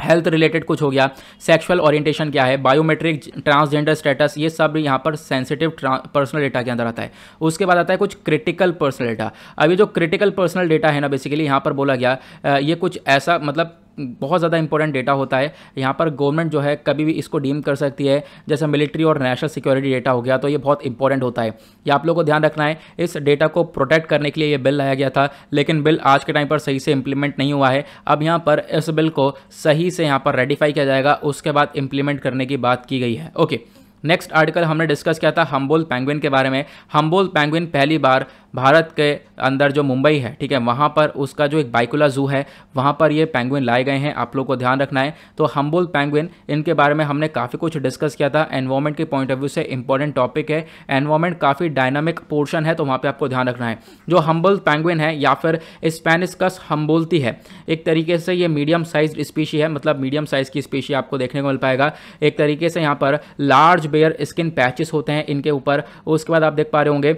हेल्थ रिलेटेड कुछ हो गया सेक्सुअल ओरिएंटेशन क्या है बायोमेट्रिक ट्रांसजेंडर स्टेटस ये सब यहाँ पर सेंसिटिव पर्सनल डेटा के अंदर आता है उसके बाद आता है कुछ क्रिटिकल पर्सनल डेटा अभी जो क्रिटिकल पर्सनल डेटा है ना बेसिकली यहाँ पर बोला गया ये कुछ ऐसा मतलब बहुत ज़्यादा इंपॉर्टेंट डेटा होता है यहाँ पर गवर्नमेंट जो है कभी भी इसको डीम कर सकती है जैसे मिलिट्री और नेशनल सिक्योरिटी डेटा हो गया तो ये बहुत इंपॉर्टेंट होता है ये आप लोग को ध्यान रखना है इस डेटा को प्रोटेक्ट करने के लिए ये बिल लाया गया था लेकिन बिल आज के टाइम पर सही से इंप्लीमेंट नहीं हुआ है अब यहाँ पर इस बिल को सही से यहाँ पर रेडिफाई किया जाएगा उसके बाद इम्प्लीमेंट करने की बात की गई है ओके okay. नेक्स्ट आर्टिकल हमने डिस्कस किया था हम्बोल पैंगविन के बारे में हम्बोल पैंगविन पहली बार भारत के अंदर जो मुंबई है ठीक है वहाँ पर उसका जो एक बाइकुला जू है वहाँ पर ये पैंग्विन लाए गए हैं आप लोग को ध्यान रखना है तो हम्बोल पैंगविन इनके बारे में हमने काफ़ी कुछ डिस्कस किया था एनवायरमेंट के पॉइंट ऑफ व्यू से इंपॉर्टेंट टॉपिक है एनवायरमेंट काफ़ी डायनामिक पोर्शन है तो वहाँ पर आपको ध्यान रखना है जो हम्बोल पैंग्विन है या फिर स्पेनिस कस हम्बोलती है एक तरीके से ये मीडियम साइज स्पीशी है मतलब मीडियम साइज की स्पीशी आपको देखने को मिल पाएगा एक तरीके से यहाँ पर लार्ज बेयर स्किन पैचेस होते हैं इनके ऊपर उसके बाद आप देख पा रहे होंगे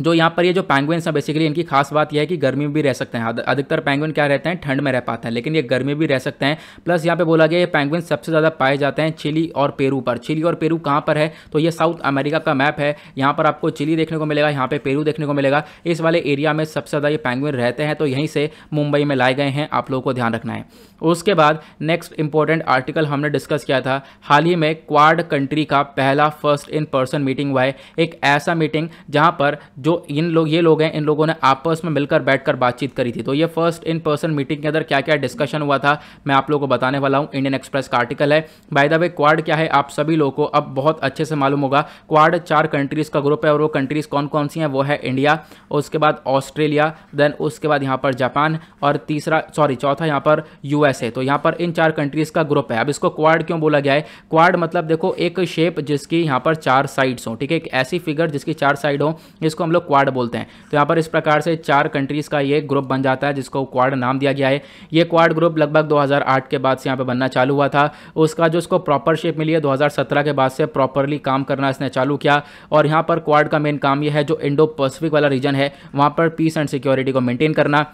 जो यहाँ पर ये जो पैंगुइन्स हैं बेसिकली इनकी खास बात यह है कि गर्मी में भी रह सकते हैं अधिकतर पैंगुइन क्या रहते हैं ठंड में रह पाते हैं लेकिन ये गर्मी भी रह सकते हैं प्लस यहाँ पे बोला गया ये पैंगुइन सबसे ज़्यादा पाए जाते हैं चिली और पेरू पर चिली और पेरू कहाँ पर है तो ये साउथ अमेरिका का मैप है यहाँ पर आपको चिली देखने को मिलेगा यहाँ पर पे पेरू देखने को मिलेगा इस वाले एरिया में सबसे ज़्यादा ये पैंगुइन रहते हैं तो यहीं से मुंबई में लाए गए हैं आप लोगों को ध्यान रखना है उसके बाद नेक्स्ट इंपॉर्टेंट आर्टिकल हमने डिस्कस किया था हाल ही में क्वाड कंट्री का पहला फर्स्ट इन पर्सन मीटिंग हुआ है एक ऐसा मीटिंग जहाँ पर जो इन लोग ये लोग हैं इन लोगों ने आपस में मिलकर बैठकर बातचीत करी थी तो ये फर्स्ट इन पर्सन मीटिंग के अंदर क्या क्या डिस्कशन हुआ था मैं आप लोगों को बताने वाला हूँ इंडियन एक्सप्रेस का आर्टिकल है बाय द वे क्वाड क्या है आप सभी लोगों को अब बहुत अच्छे से मालूम होगा क्वाड चार कंट्रीज़ का ग्रुप है और वो कंट्रीज़ कौन कौन सी हैं वो है इंडिया उसके बाद ऑस्ट्रेलिया देन उसके बाद यहाँ पर जापान और तीसरा सॉरी चौथा यहाँ पर यूएसए तो यहाँ पर इन चार कंट्रीज़ का ग्रुप है अब इसको क्वाड क्यों बोला गया है क्वाड मतलब देखो एक शेप जिसकी यहाँ पर चार साइड्स हों ठीक है एक ऐसी फिगर जिसकी चार साइड हो इसको हम लोग लोग क्वाड बोलते हैं तो यहाँ पर इस प्रकार से चार कंट्रीज़ का ये ग्रुप बन जाता है जिसको क्वाड नाम दिया गया है ये क्वाड ग्रुप लगभग 2008 के बाद से यहाँ पे बनना चालू हुआ था उसका जो उसको प्रॉपर शेप मिली है 2017 के बाद से प्रॉपरली काम करना इसने चालू किया और यहाँ पर क्वाड का मेन काम यह है जो इंडो पैसिफिक वाला रीजन है वहाँ पर पीस एंड सिक्योरिटी को मेनटेन करना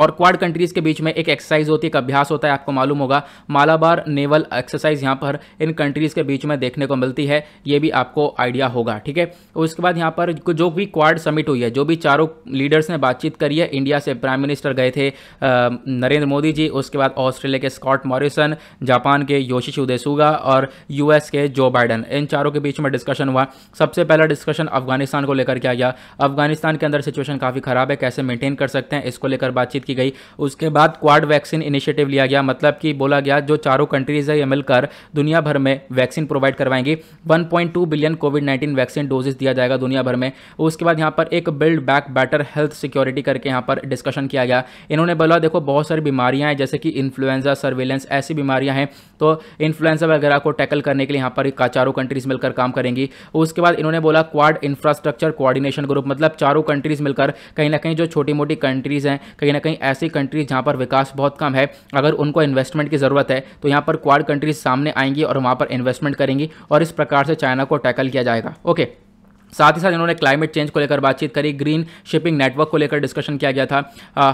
और क्वाड कंट्रीज़ के बीच में एक एक्सरसाइज होती है एक अभ्यास होता है आपको मालूम होगा मालाबार नेवल एक्सरसाइज यहाँ पर इन कंट्रीज़ के बीच में देखने को मिलती है ये भी आपको आइडिया होगा ठीक है उसके बाद यहाँ पर जो भी क्वाड समिट हुई है जो भी चारों लीडर्स ने बातचीत करी है इंडिया से प्राइम मिनिस्टर गए थे नरेंद्र मोदी जी उसके बाद ऑस्ट्रेलिया के स्कॉट मॉरिसन जापान के योशिश उदेसुगा और यूएस के जो बाइडन इन चारों के बीच में डिस्कशन हुआ सबसे पहला डिस्कशन अफगानिस्तान को लेकर किया गया अफगानिस्तान के अंदर सिचुएशन काफ़ी ख़राब है कैसे मेंटेन कर सकते हैं इसको लेकर बातचीत की गई उसके बाद क्वाड वैक्सीन इनिशिएटिव लिया गया मतलब कि बोला गया जो चारों कंट्रीज है मिलकर दुनिया भर में वैक्सीन प्रोवाइड करवाएंगी 1.2 बिलियन कोविड 19 वैक्सीन डोजेस दिया जाएगा दुनिया भर में उसके बाद यहाँ पर एक build back better health security करके यहाँ पर डिस्कशन किया गया इन्होंने बोला देखो बहुत सारी बीमारियाँ हैं जैसे कि इन्फ्लुएंजा सर्वेलेंस ऐसी बीमारियाँ हैं तो इन्फ्लुएंजा वगैरह को टैकल करने के लिए यहाँ पर चारों कंट्रीज मिलकर काम करेंगी उसके बाद इन्होंने बोला क्वाड इंफ्रास्ट्रक्चर कोऑर्डिनेशन ग्रुप मतलब चारों कंट्रीज मिलकर कहीं ना कहीं जो छोटी मोटी कंट्रीज हैं कहीं ना कहीं यानी ऐसी कंट्रीज जहाँ पर विकास बहुत कम है अगर उनको इन्वेस्टमेंट की ज़रूरत है तो यहाँ पर क्वाड कंट्रीज सामने आएंगी और वहाँ पर इन्वेस्टमेंट करेंगी और इस प्रकार से चाइना को टैकल किया जाएगा ओके साथ ही साथ इन्होंने क्लाइमेट चेंज को लेकर बातचीत करी ग्रीन शिपिंग नेटवर्क को लेकर डिस्कशन किया गया था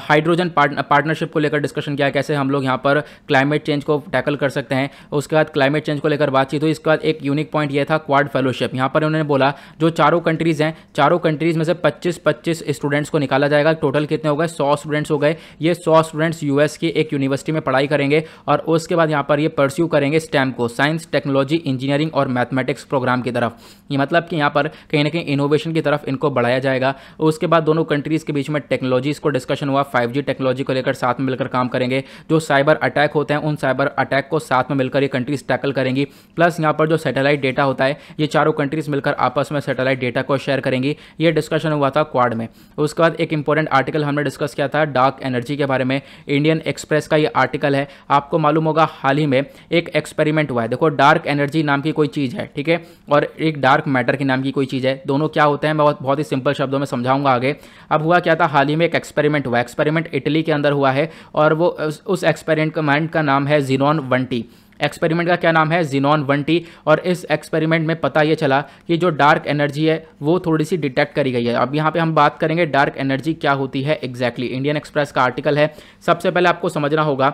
हाइड्रोजन पार्टनरशिप को लेकर डिस्कशन किया कैसे हम लोग यहाँ पर क्लाइमेट चेंज को टैकल कर सकते हैं उसके बाद क्लाइमेट चेंज को लेकर बातचीत हुई इसके बाद एक यूनिक पॉइंट यह था क्वाड फेलोशिप यहाँ पर उन्होंने बोला जो चारों कंट्रीज़ हैं चारों कंट्रीज़ में से पच्चीस पच्चीस स्टूडेंट्स को निकाला जाएगा टोटल कितने हो गए सौ स्टूडेंट्स हो गए ये सौ स्टूडेंट्स यूएस की एक यूनिवर्सिटी में पढ़ाई करेंगे और उसके बाद यहाँ पर ये परस्यू करेंगे स्टैम को साइंस टेक्नोलॉजी इंजीनियरिंग और मैथमेटिक्स प्रोग्राम की तरफ ये मतलब कि यहाँ पर कहीं ना कहीं इनोवेशन की तरफ इनको बढ़ाया जाएगा उसके बाद दोनों कंट्रीज़ के बीच में टेक्नोलॉजी को डिस्कशन हुआ फाइव टेक्नोलॉजी को लेकर साथ में मिलकर काम करेंगे जो साइबर अटैक होते हैं उन साइबर अटैक को साथ में मिलकर ये कंट्रीज़ टैकल करेंगी प्लस यहाँ पर जो सैटेलाइट डेटा होता है ये चारों कंट्रीज़ मिलकर आपस में सैटेलाइट डेटा को शेयर करेंगी ये डिस्कशन हुआ था क्वाड में उसके बाद एक इंपॉर्टेंट आर्टिकल हमने डिस्कस किया था डार्क एनर्जी के बारे में इंडियन एक्सप्रेस का ये आर्टिकल है आपको मालूम होगा हाल ही में एक एक्सपेरिमेंट हुआ है देखो डार्क एनर्जी नाम की कोई चीज़ है ठीक है और एक डार्क मैटर के नाम की कोई चीज़ है है दोनों क्या होते हैं मैं बहुत ही सिंपल शब्दों में समझाऊंगा आगे अब हुआ क्या था हाल ही में एक एक्सपेरिमेंट हुआ एक्सपेरिमेंट इटली के अंदर हुआ है और वो उस एक्सपेरिमेंट का नाम है जीनॉन वंटी एक्सपेरिमेंट का क्या नाम है जीनॉन वंटी और इस एक्सपेरिमेंट में पता ये चला कि जो डार्क एनर्जी है वो थोड़ी सी डिटेक्ट करी गई है अब यहाँ पे हम बात करेंगे डार्क एनर्जी क्या होती है एग्जैक्टली इंडियन एक्सप्रेस का आर्टिकल है सबसे पहले आपको समझना होगा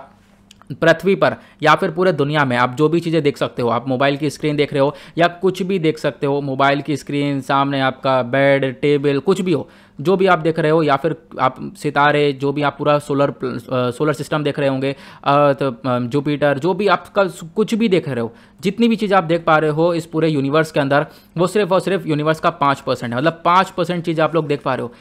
पृथ्वी पर या फिर पूरे दुनिया में आप जो भी चीज़ें देख सकते हो आप मोबाइल की स्क्रीन देख रहे हो या कुछ भी देख सकते हो मोबाइल की स्क्रीन सामने आपका बेड टेबल कुछ भी हो जो भी आप देख रहे हो या फिर आप सितारे जो भी आप पूरा सोलर सोलर सिस्टम देख रहे होंगे तो जुपिटर जो भी आपका कुछ भी देख रहे हो जितनी भी चीज़ आप देख पा रहे हो इस पूरे यूनिवर्स के अंदर वो सिर्फ और सिर्फ यूनिवर्स का पाँच परसेंट है मतलब पाँच परसेंट चीज़ आप लोग देख पा रहे हो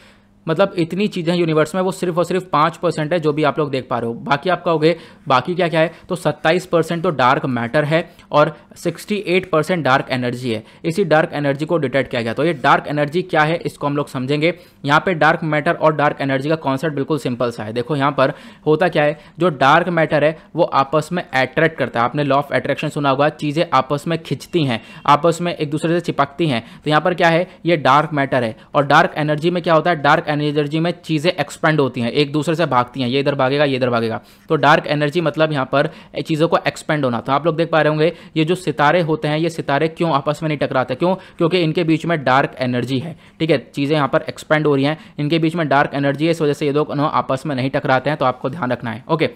मतलब इतनी चीज़ें यूनिवर्स में वो सिर्फ और सिर्फ पाँच परसेंट है जो भी आप लोग देख पा रहे हो बाकी आप कहोगे बाकी क्या क्या है तो सत्ताईस परसेंट तो डार्क मैटर है और sixty eight percent dark energy है इसी डार्क एनर्जी को डिटेक्ट किया गया तो ये डार्क एनर्जी क्या है इसको हम लोग समझेंगे यहाँ पर डार्क मैटर और डार्क एनर्जी का कॉन्सेप्ट बिल्कुल सिंपल सा है देखो यहाँ पर होता क्या है जो डार्क मैटर है वो आपस में अट्रैक्ट करता है आपने लॉ ऑफ अट्रैक्शन सुना होगा चीज़ें आपस में खिंचती हैं आपस में एक दूसरे से चिपकती हैं तो यहाँ पर क्या है ये डार्क मैटर है और डार्क एनर्जी में क्या होता है डार्क एनर्जी में चीज़ें एक्सपेंड होती हैं एक दूसरे से भागती हैं ये इधर भागेगा ये इधर भागेगा तो डार्क एनर्जी मतलब यहाँ पर चीज़ों को एक्सपेंड होना तो आप लोग देख पा रहे होंगे ये जो सितारे होते हैं ये सितारे क्यों आपस में नहीं टकराते क्यों क्योंकि इनके बीच में डार्क एनर्जी है ठीक है चीज़ें यहाँ पर एक्सपेंड हो रही हैं इनके बीच में डार्क एनर्जी है इस वजह से ये लोग आपस में नहीं टकराते हैं तो आपको ध्यान रखना है ओके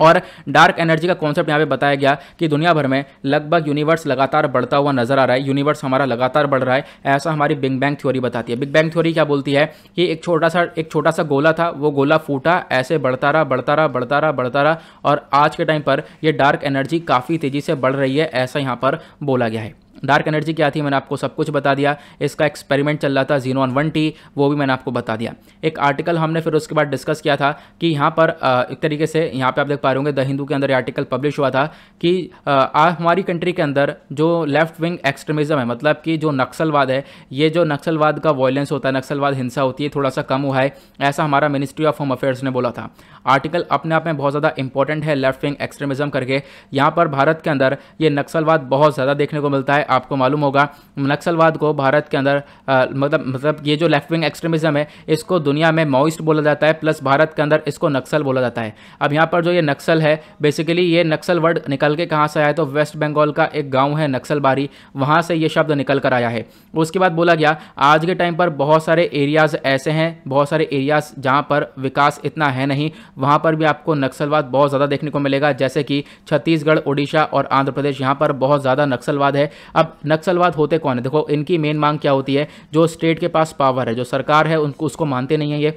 और डार्क एनर्जी का कॉन्सेप्ट यहाँ पे बताया गया कि दुनिया भर में लगभग यूनिवर्स लगातार बढ़ता हुआ नजर आ रहा है यूनिवर्स हमारा लगातार बढ़ रहा है ऐसा हमारी बिग बैंग थ्योरी बताती है बिग बैंग थ्योरी क्या बोलती है कि एक छोटा सा एक छोटा सा गोला था वो गोला फूटा ऐसे बढ़ता रहा बढ़ता रहा बढ़ता रहा बढ़ता रहा और आज के टाइम पर यह डार्क एनर्जी काफ़ी तेज़ी से बढ़ रही है ऐसा यहाँ पर बोला गया है डार्क एनर्जी क्या थी मैंने आपको सब कुछ बता दिया इसका एक्सपेरिमेंट चल रहा था जीरो ऑन वन टी वो भी मैंने आपको बता दिया एक आर्टिकल हमने फिर उसके बाद डिस्कस किया था कि यहाँ पर एक तरीके से यहाँ पे आप देख पा रहे होंगे द हिंदू के अंदर आर्टिकल पब्लिश हुआ था कि आ, हमारी कंट्री के अंदर जो लेफ्ट विंग एक्सट्रीमिज़म है मतलब कि जो नक्सलवाद है ये जो नक्सलवाद का वॉयलेंस होता है नक्सलवाद हिंसा होती है थोड़ा सा कम हुआ है ऐसा हमारा मिनिस्ट्री ऑफ होम अफेयर्स ने बोला था आर्टिकल अपने आप में बहुत ज़्यादा इंपॉर्टेंट है लेफ्ट विंग एक्सट्रीमिज़म करके यहाँ पर भारत के अंदर ये नक्सलवाद बहुत ज़्यादा देखने को मिलता है आपको मालूम होगा नक्सलवाद को भारत के अंदर मतलब मतलब ये जो लेफ्ट विंग एक्सट्रीमिज्म है इसको दुनिया में माओइस्ट बोला जाता है प्लस भारत के अंदर इसको नक्सल बोला जाता है अब यहाँ पर जो ये नक्सल है बेसिकली ये नक्सल वर्ड निकल के कहाँ से आया तो वेस्ट बंगाल का एक गाँव है नक्सलबारी वहाँ से ये शब्द निकल कर आया है उसके बाद बोला गया आज के टाइम पर बहुत सारे एरियाज़ ऐसे हैं बहुत सारे एरियाज़ जहाँ पर विकास इतना है नहीं वहाँ पर भी आपको नक्सलवाद बहुत ज़्यादा देखने को मिलेगा जैसे कि छत्तीसगढ़ ओडिशा और आंध्र प्रदेश यहाँ पर बहुत ज़्यादा नक्सलवाद है अब नक्सलवाद होते कौन है देखो इनकी मेन मांग क्या होती है जो स्टेट के पास पावर है जो सरकार है उनको उसको मानते नहीं है ये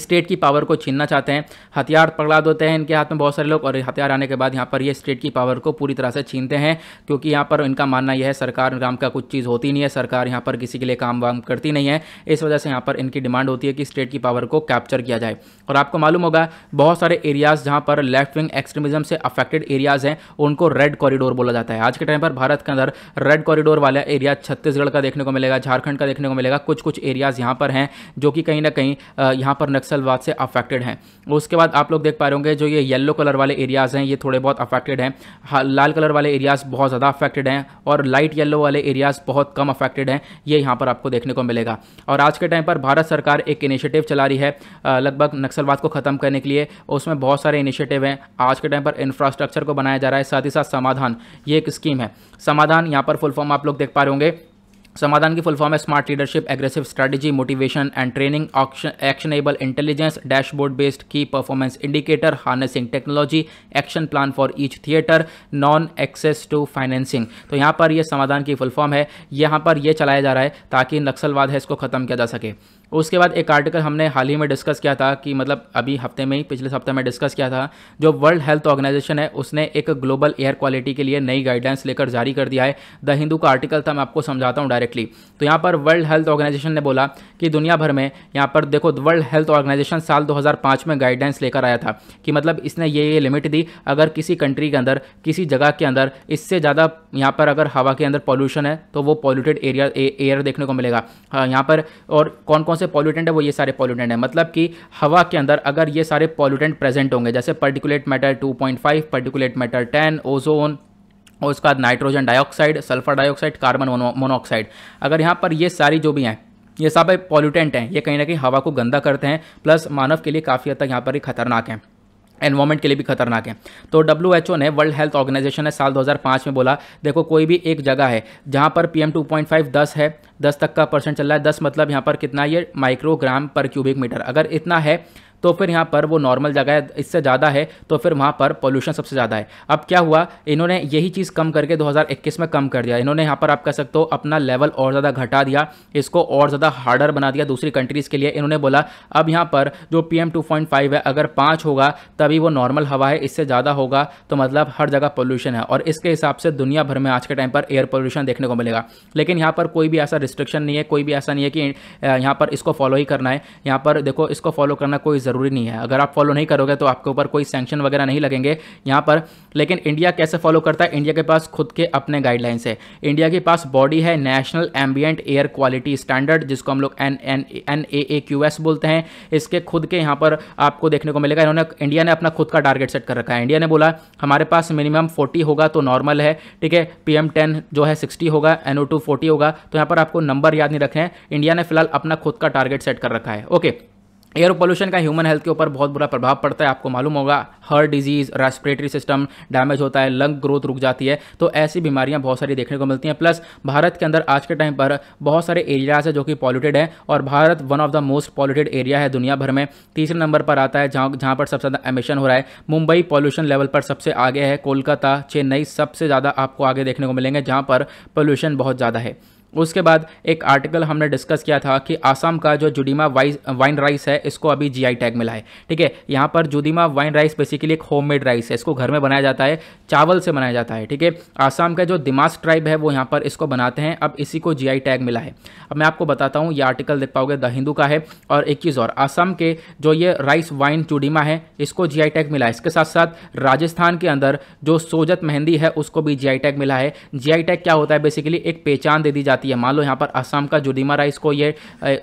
स्टेट की पावर को छीनना चाहते हैं हथियार पकड़ा देते हैं इनके हाथ में बहुत सारे लोग और हथियार आने के बाद यहाँ पर ये स्टेट की पावर को पूरी तरह से छीनते हैं क्योंकि यहाँ पर इनका मानना यह है सरकार काम का कुछ चीज़ होती नहीं है सरकार यहाँ पर किसी के लिए काम वाम करती नहीं है इस वजह से यहाँ पर इनकी डिमांड होती है कि स्टेट की पावर को कैप्चर किया जाए और आपको मालूम होगा बहुत सारे एरियाज़ जहाँ पर लेफ्ट विंग एक्सट्रीमिज्म से अफेक्टेड एरियाज़ हैं उनको रेड कॉरिडोर बोला जाता है आज के टाइम पर भारत के अंदर रेड कॉरिडोर वाला एरिया छत्तीसगढ़ का देखने को मिलेगा झारखंड का देखने को मिलेगा कुछ कुछ एरियाज़ यहाँ पर हैं जो कि कहीं ना कहीं यहाँ पर नक्सलवाद से अफेक्टेड हैं उसके बाद आप लोग देख पा रहे होंगे जो ये येलो कलर वाले एरियाज़ हैं ये थोड़े बहुत अफेक्टेड हैं लाल कलर वाले एरियाज़ बहुत ज़्यादा अफेक्टेड हैं और लाइट येलो वाले एरियाज़ बहुत कम अफेक्टेड हैं ये यहाँ पर आपको देखने को मिलेगा और आज के टाइम पर भारत सरकार एक इनिशिएटिव चला रही है लगभग नक्सलवाद को ख़त्म करने के लिए उसमें बहुत सारे इनिशिएटिव हैं आज के टाइम पर इंफ्रास्ट्रक्चर को बनाया जा रहा है साथ ही साथ समाधान ये एक स्कीम है समाधान यहाँ पर फुल फॉर्म आप लोग देख पा रहे होंगे समाधान की फुल फॉर्म है smart leadership aggressive strategy motivation and training actionable intelligence dashboard based key performance indicator harnessing technology action plan for each theatre non access to financing तो यहाँ पर यह समाधान की फुल फॉर्म है यहाँ पर यह चलाया जा रहा है ताकि नक्सलवाद है इसको खत्म किया जा सके उसके बाद एक आर्टिकल हमने हाल ही में डिस्कस किया था कि मतलब अभी हफ्ते में ही पिछले हफ्ते में डिस्कस किया था जो वर्ल्ड हेल्थ ऑर्गेनाइजेशन है उसने एक ग्लोबल एयर क्वालिटी के लिए नई गाइडलाइंस लेकर जारी कर दिया है द हिंदू का आर्टिकल था मैं आपको समझाता हूँ डायरेक्टली तो यहाँ पर वर्ल्ड हेल्थ ऑर्गेनाइजेशन ने बोला कि दुनिया भर में यहाँ पर देखो वर्ल्ड हेल्थ ऑर्गेनाइजेशन साल दो में गाइडलाइंस लेकर आया था कि मतलब इसने ये ये लिमिट दी अगर किसी कंट्री के अंदर किसी जगह के अंदर इससे ज़्यादा यहाँ पर अगर हवा के अंदर पॉल्यूशन है तो वो पॉल्यूटेड एरिया एयर देखने को मिलेगा हाँ, यहाँ पर और कौन कौन से से पॉल्यूटेंट है वो ये सारे पॉल्यूटेंट है मतलब कि हवा के अंदर अगर ये सारे पॉल्यूटेंट प्रेजेंट होंगे जैसे particulate matter 2.5 particulate matter 10 ozone और उसके बाद nitrogen dioxide sulphur dioxide carbon monoxide अगर यहाँ पर ये सारी जो भी हैं ये सब पॉल्यूटेंट हैं ये कहीं ना कहीं हवा को गंदा करते हैं प्लस मानव के लिए काफ़ी हद तक यहाँ पर खतरनाक हैं एनवायरमेंट के लिए भी खतरनाक है तो डब्ल्यू ने वर्ल्ड हेल्थ ऑर्गेनाइजेशन ने साल 2005 में बोला देखो कोई भी एक जगह है जहाँ पर P M two point five दस है दस तक का परसेंट चल रहा है दस मतलब यहाँ पर कितना ये माइक्रोग्राम पर क्यूबिक मीटर अगर इतना है तो फिर यहाँ पर वो नॉर्मल जगह इससे ज़्यादा है तो फिर वहाँ पर पोल्यूशन सबसे ज़्यादा है अब क्या हुआ इन्होंने यही चीज़ कम करके 2021 में कम कर दिया इन्होंने यहाँ पर आप कह सकते हो अपना लेवल और ज़्यादा घटा दिया इसको और ज़्यादा हार्डर बना दिया दूसरी कंट्रीज़ के लिए इन्होंने बोला अब यहाँ पर जो पी एम है अगर पाँच होगा तभी वो नॉर्मल हवा है इससे ज़्यादा होगा तो मतलब हर जगह पॉल्यूशन है और इसके हिसाब से दुनिया भर में आज के टाइम पर एयर पॉल्यूशन देखने को मिलेगा लेकिन यहाँ पर कोई भी ऐसा रिस्ट्रिक्शन नहीं है कोई भी ऐसा नहीं है कि यहाँ पर इसको फॉलो ही करना है यहाँ पर देखो इसको फॉलो करना कोई ज़रूरत ज़रूरी नहीं है अगर आप फॉलो नहीं करोगे तो आपके ऊपर कोई सैंक्शन वगैरह नहीं लगेंगे यहाँ पर लेकिन इंडिया कैसे फॉलो करता है इंडिया के पास खुद के अपने गाइडलाइंस है इंडिया के पास बॉडी है national ambient air quality standard जिसको हम लोग N N N A A Q S बोलते हैं इसके खुद के यहाँ पर आपको देखने को मिलेगा इन्होंने इंडिया ने अपना खुद का टारगेट सेट कर रखा है इंडिया ने बोला हमारे पास मिनिमम फोर्टी होगा तो नॉर्मल है ठीक है पी एम टेन जो है सिक्सटी होगा एन ओ टू फोर्टी होगा तो यहाँ पर आपको नंबर याद नहीं रखें इंडिया ने फिलहाल अपना खुद का टारगेट सेट कर रखा है ओके एयर पोल्यूशन का ह्यूमन हेल्थ के ऊपर बहुत बुरा प्रभाव पड़ता है आपको मालूम होगा हर डिजीज़ रेस्पिरेटरी सिस्टम डैमेज होता है लंग ग्रोथ रुक जाती है तो ऐसी बीमारियां बहुत सारी देखने को मिलती हैं प्लस भारत के अंदर आज के टाइम पर बहुत सारे एरियाज़ हैं जो कि पॉल्यूटेड हैं और Bharat one of the most polluted area है दुनिया भर में तीसरे नंबर पर आता है जहाँ जहाँ पर सबसे ज़्यादा एमिशन हो रहा है मुंबई पॉल्यूशन लेवल पर सबसे आगे है कोलकाता चेन्नई सबसे ज़्यादा आपको आगे देखने को मिलेंगे जहाँ पर पॉल्यूशन बहुत ज़्यादा है उसके बाद एक आर्टिकल हमने डिस्कस किया था कि आसाम का जो जुडीमा वाइन राइस है इसको अभी जीआई टैग मिला है ठीक है यहाँ पर जुडीमा वाइन राइस बेसिकली एक होममेड राइस है इसको घर में बनाया जाता है चावल से बनाया जाता है ठीक है आसाम का जो दिमास ट्राइब है वो यहाँ पर इसको बनाते हैं अब इसी को जी टैग मिला है अब मैं आपको बताता हूँ ये आर्टिकल देख पाओगे द हिंदू का है और एक चीज़ और आसाम के जो ये राइस वाइन चुडीमा है इसको जी टैग मिला है इसके साथ साथ राजस्थान के अंदर जो सोजत मेहंदी है उसको भी जी टैग मिला है जी टैग क्या होता है बेसिकली एक पहचान दे दी जाती जाती है मान लो यहाँ पर आसाम का जुदीमा राइस को ये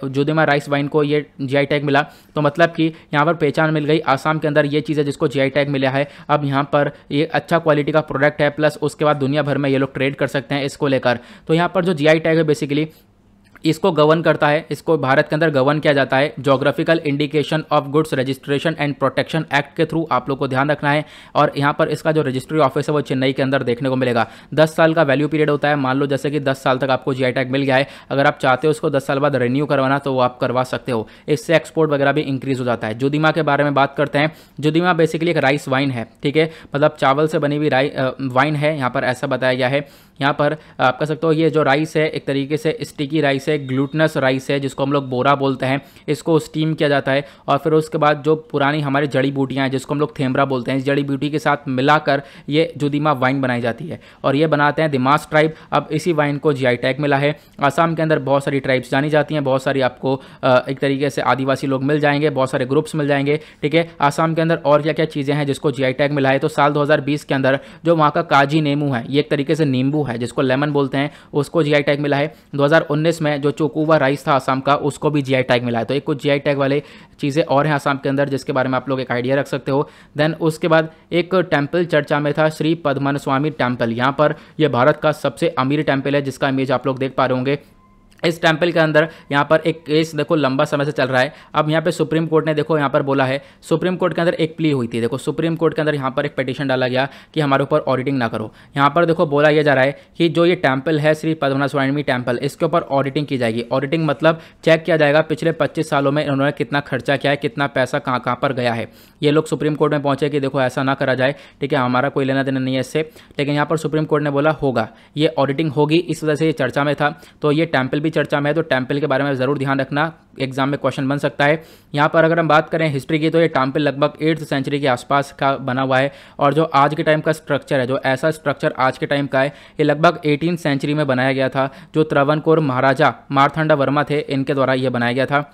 जुदीमा राइस वाइन को ये जी टैग मिला तो मतलब कि यहाँ पर पहचान मिल गई आसाम के अंदर ये चीज़ है जिसको जी टैग मिला है अब यहाँ पर ये अच्छा क्वालिटी का प्रोडक्ट है प्लस उसके बाद दुनिया भर में ये लोग ट्रेड कर सकते हैं इसको लेकर तो यहाँ पर जो जी टैग है बेसिकली इसको गवर्न करता है इसको भारत के अंदर गवर्न किया जाता है geographical indication of goods registration and protection act के थ्रू आप लोग को ध्यान रखना है और यहाँ पर इसका जो रजिस्ट्री ऑफिस है वो चेन्नई के अंदर देखने को मिलेगा दस साल का वैल्यू पीरियड होता है मान लो जैसे कि दस साल तक आपको जी टैग मिल गया है अगर आप चाहते हो उसको दस साल बाद रिन्यू करवाना तो वो आप करवा सकते हो इससे एक्सपोर्ट वगैरह भी इंक्रीज हो जाता है जुदिमा के बारे में बात करते हैं जुदिमा बेसिकली एक राइस वाइन है ठीक है मतलब चावल से बनी हुई वाइन है यहाँ पर ऐसा बताया गया है यहाँ पर आप कह सकते हो ये जो राइस है एक तरीके से स्टिकी राइस है ग्लूटनस राइस है जिसको हम लोग बोरा बोलते हैं इसको स्टीम किया जाता है और फिर उसके बाद जो पुरानी हमारी जड़ी बूटियाँ हैं जिसको हम लोग थेमरा बोलते हैं इस जड़ी बूटी के साथ मिलाकर ये जुदीमा वाइन बनाई जाती है और ये बनाते हैं दिमास ट्राइब अब इसी वाइन को जी टैग मिला है आसाम के अंदर बहुत सारी ट्राइब्स जानी जाती हैं बहुत सारी आपको एक तरीके से आदिवासी लोग मिल जाएंगे बहुत सारे ग्रुप्स मिल जाएंगे ठीक है आसाम के अंदर और क्या क्या चीज़ें हैं जिसको जी टैग मिला है तो साल दो के अंदर जो वहाँ का काजी नेमू है ये एक तरीके से नींबू है है जिसको लेमन बोलते हैं उसको जीआई टैग मिला है 2019 में जो चोकोबा राइस था आसाम का उसको भी जीआई टैग मिला है तो एक कुछ जीआई टैग वाले चीज़ें और हैं आसाम के अंदर जिसके बारे में आप लोग एक आइडिया रख सकते हो देन उसके बाद एक टेम्पल चर्चा में था श्री पद्मन स्वामी टेम्पल यहाँ पर यह भारत का सबसे अमीर टेम्पल है जिसका इमेज आप लोग देख पा रहे होंगे इस टेम्पल के अंदर यहाँ पर एक केस देखो लंबा समय से चल रहा है अब यहाँ पे सुप्रीम कोर्ट ने देखो यहाँ पर बोला है सुप्रीम कोर्ट के अंदर एक प्ली हुई थी देखो सुप्रीम कोर्ट के अंदर यहाँ पर एक पिटिशन डाला गया कि हमारे ऊपर ऑडिटिंग ना करो यहाँ पर देखो बोला यह जा रहा है कि जो ये टेम्पल है श्री पद्मनाथ स्वामी टेम्पल इसके ऊपर ऑडिटिंग की जाएगी ऑडिटिंग मतलब चेक किया जाएगा पिछले पच्चीस सालों में इन्होंने कितना खर्चा किया है कितना पैसा कहाँ कहाँ पर गया है ये लोग सुप्रीम कोर्ट में पहुँचे कि देखो ऐसा ना करा जाए ठीक है हमारा कोई लेना देना नहीं है इससे लेकिन यहाँ पर सुप्रीम कोर्ट ने बोला होगा ये ऑडिटिंग होगी इस वजह से ये चर्चा में था तो ये टेम्पल भी चर्चा में है तो टेम्पल के बारे में ज़रूर ध्यान रखना एग्जाम में क्वेश्चन बन सकता है यहाँ पर अगर हम बात करें हिस्ट्री की तो ये टेम्पल लगभग एट्थ सेंचुरी के आसपास का बना हुआ है और जो आज के टाइम का स्ट्रक्चर है जो ऐसा स्ट्रक्चर आज के टाइम का है ये लगभग एटीन सेंचुरी में बनाया गया था जो त्रवनकोर महाराजा मारथंडा वर्मा थे इनके द्वारा यह बनाया गया था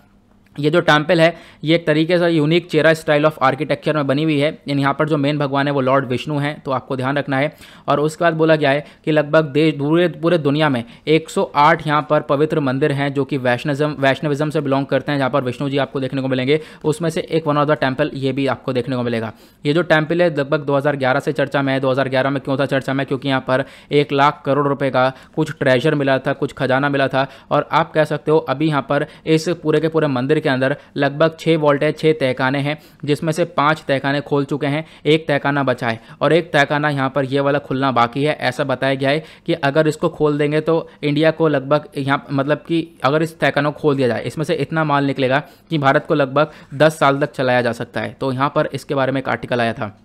ये जो टेम्पल है ये एक तरीके से unique Chera style of architecture में बनी हुई है यानी यहाँ पर जो मेन भगवान है वो लॉर्ड विष्णु हैं तो आपको ध्यान रखना है और उसके बाद बोला गया है कि लगभग देश पूरे पूरे दुनिया में 108 सौ यहाँ पर पवित्र मंदिर हैं जो कि वैष्णविज्म वैष्णविज्म से बिलोंग करते हैं जहाँ पर विष्णु जी आपको देखने को मिलेंगे उसमें से एक वन ऑफ द टेम्पल ये भी आपको देखने को मिलेगा ये जो टेम्पल है लगभग दो से चर्चा में है दो में क्यों था चर्चा में क्योंकि यहाँ पर एक लाख करोड़ रुपये का कुछ ट्रेजर मिला था कुछ खजाना मिला था और आप कह सकते हो अभी यहाँ पर इस पूरे के पूरे मंदिर के अंदर लगभग छः वोल्टेज छः तहखाने हैं जिसमें से पाँच तहखाने खोल चुके हैं एक तहखाना बचा है और एक तहखाना यहाँ पर ये वाला खुलना बाकी है ऐसा बताया गया है कि अगर इसको खोल देंगे तो इंडिया को लगभग यहाँ मतलब कि अगर इस तहखानों को खोल दिया जाए इसमें से इतना माल निकलेगा कि भारत को लगभग दस साल तक चलाया जा सकता है तो यहाँ पर इसके बारे में एक आर्टिकल आया था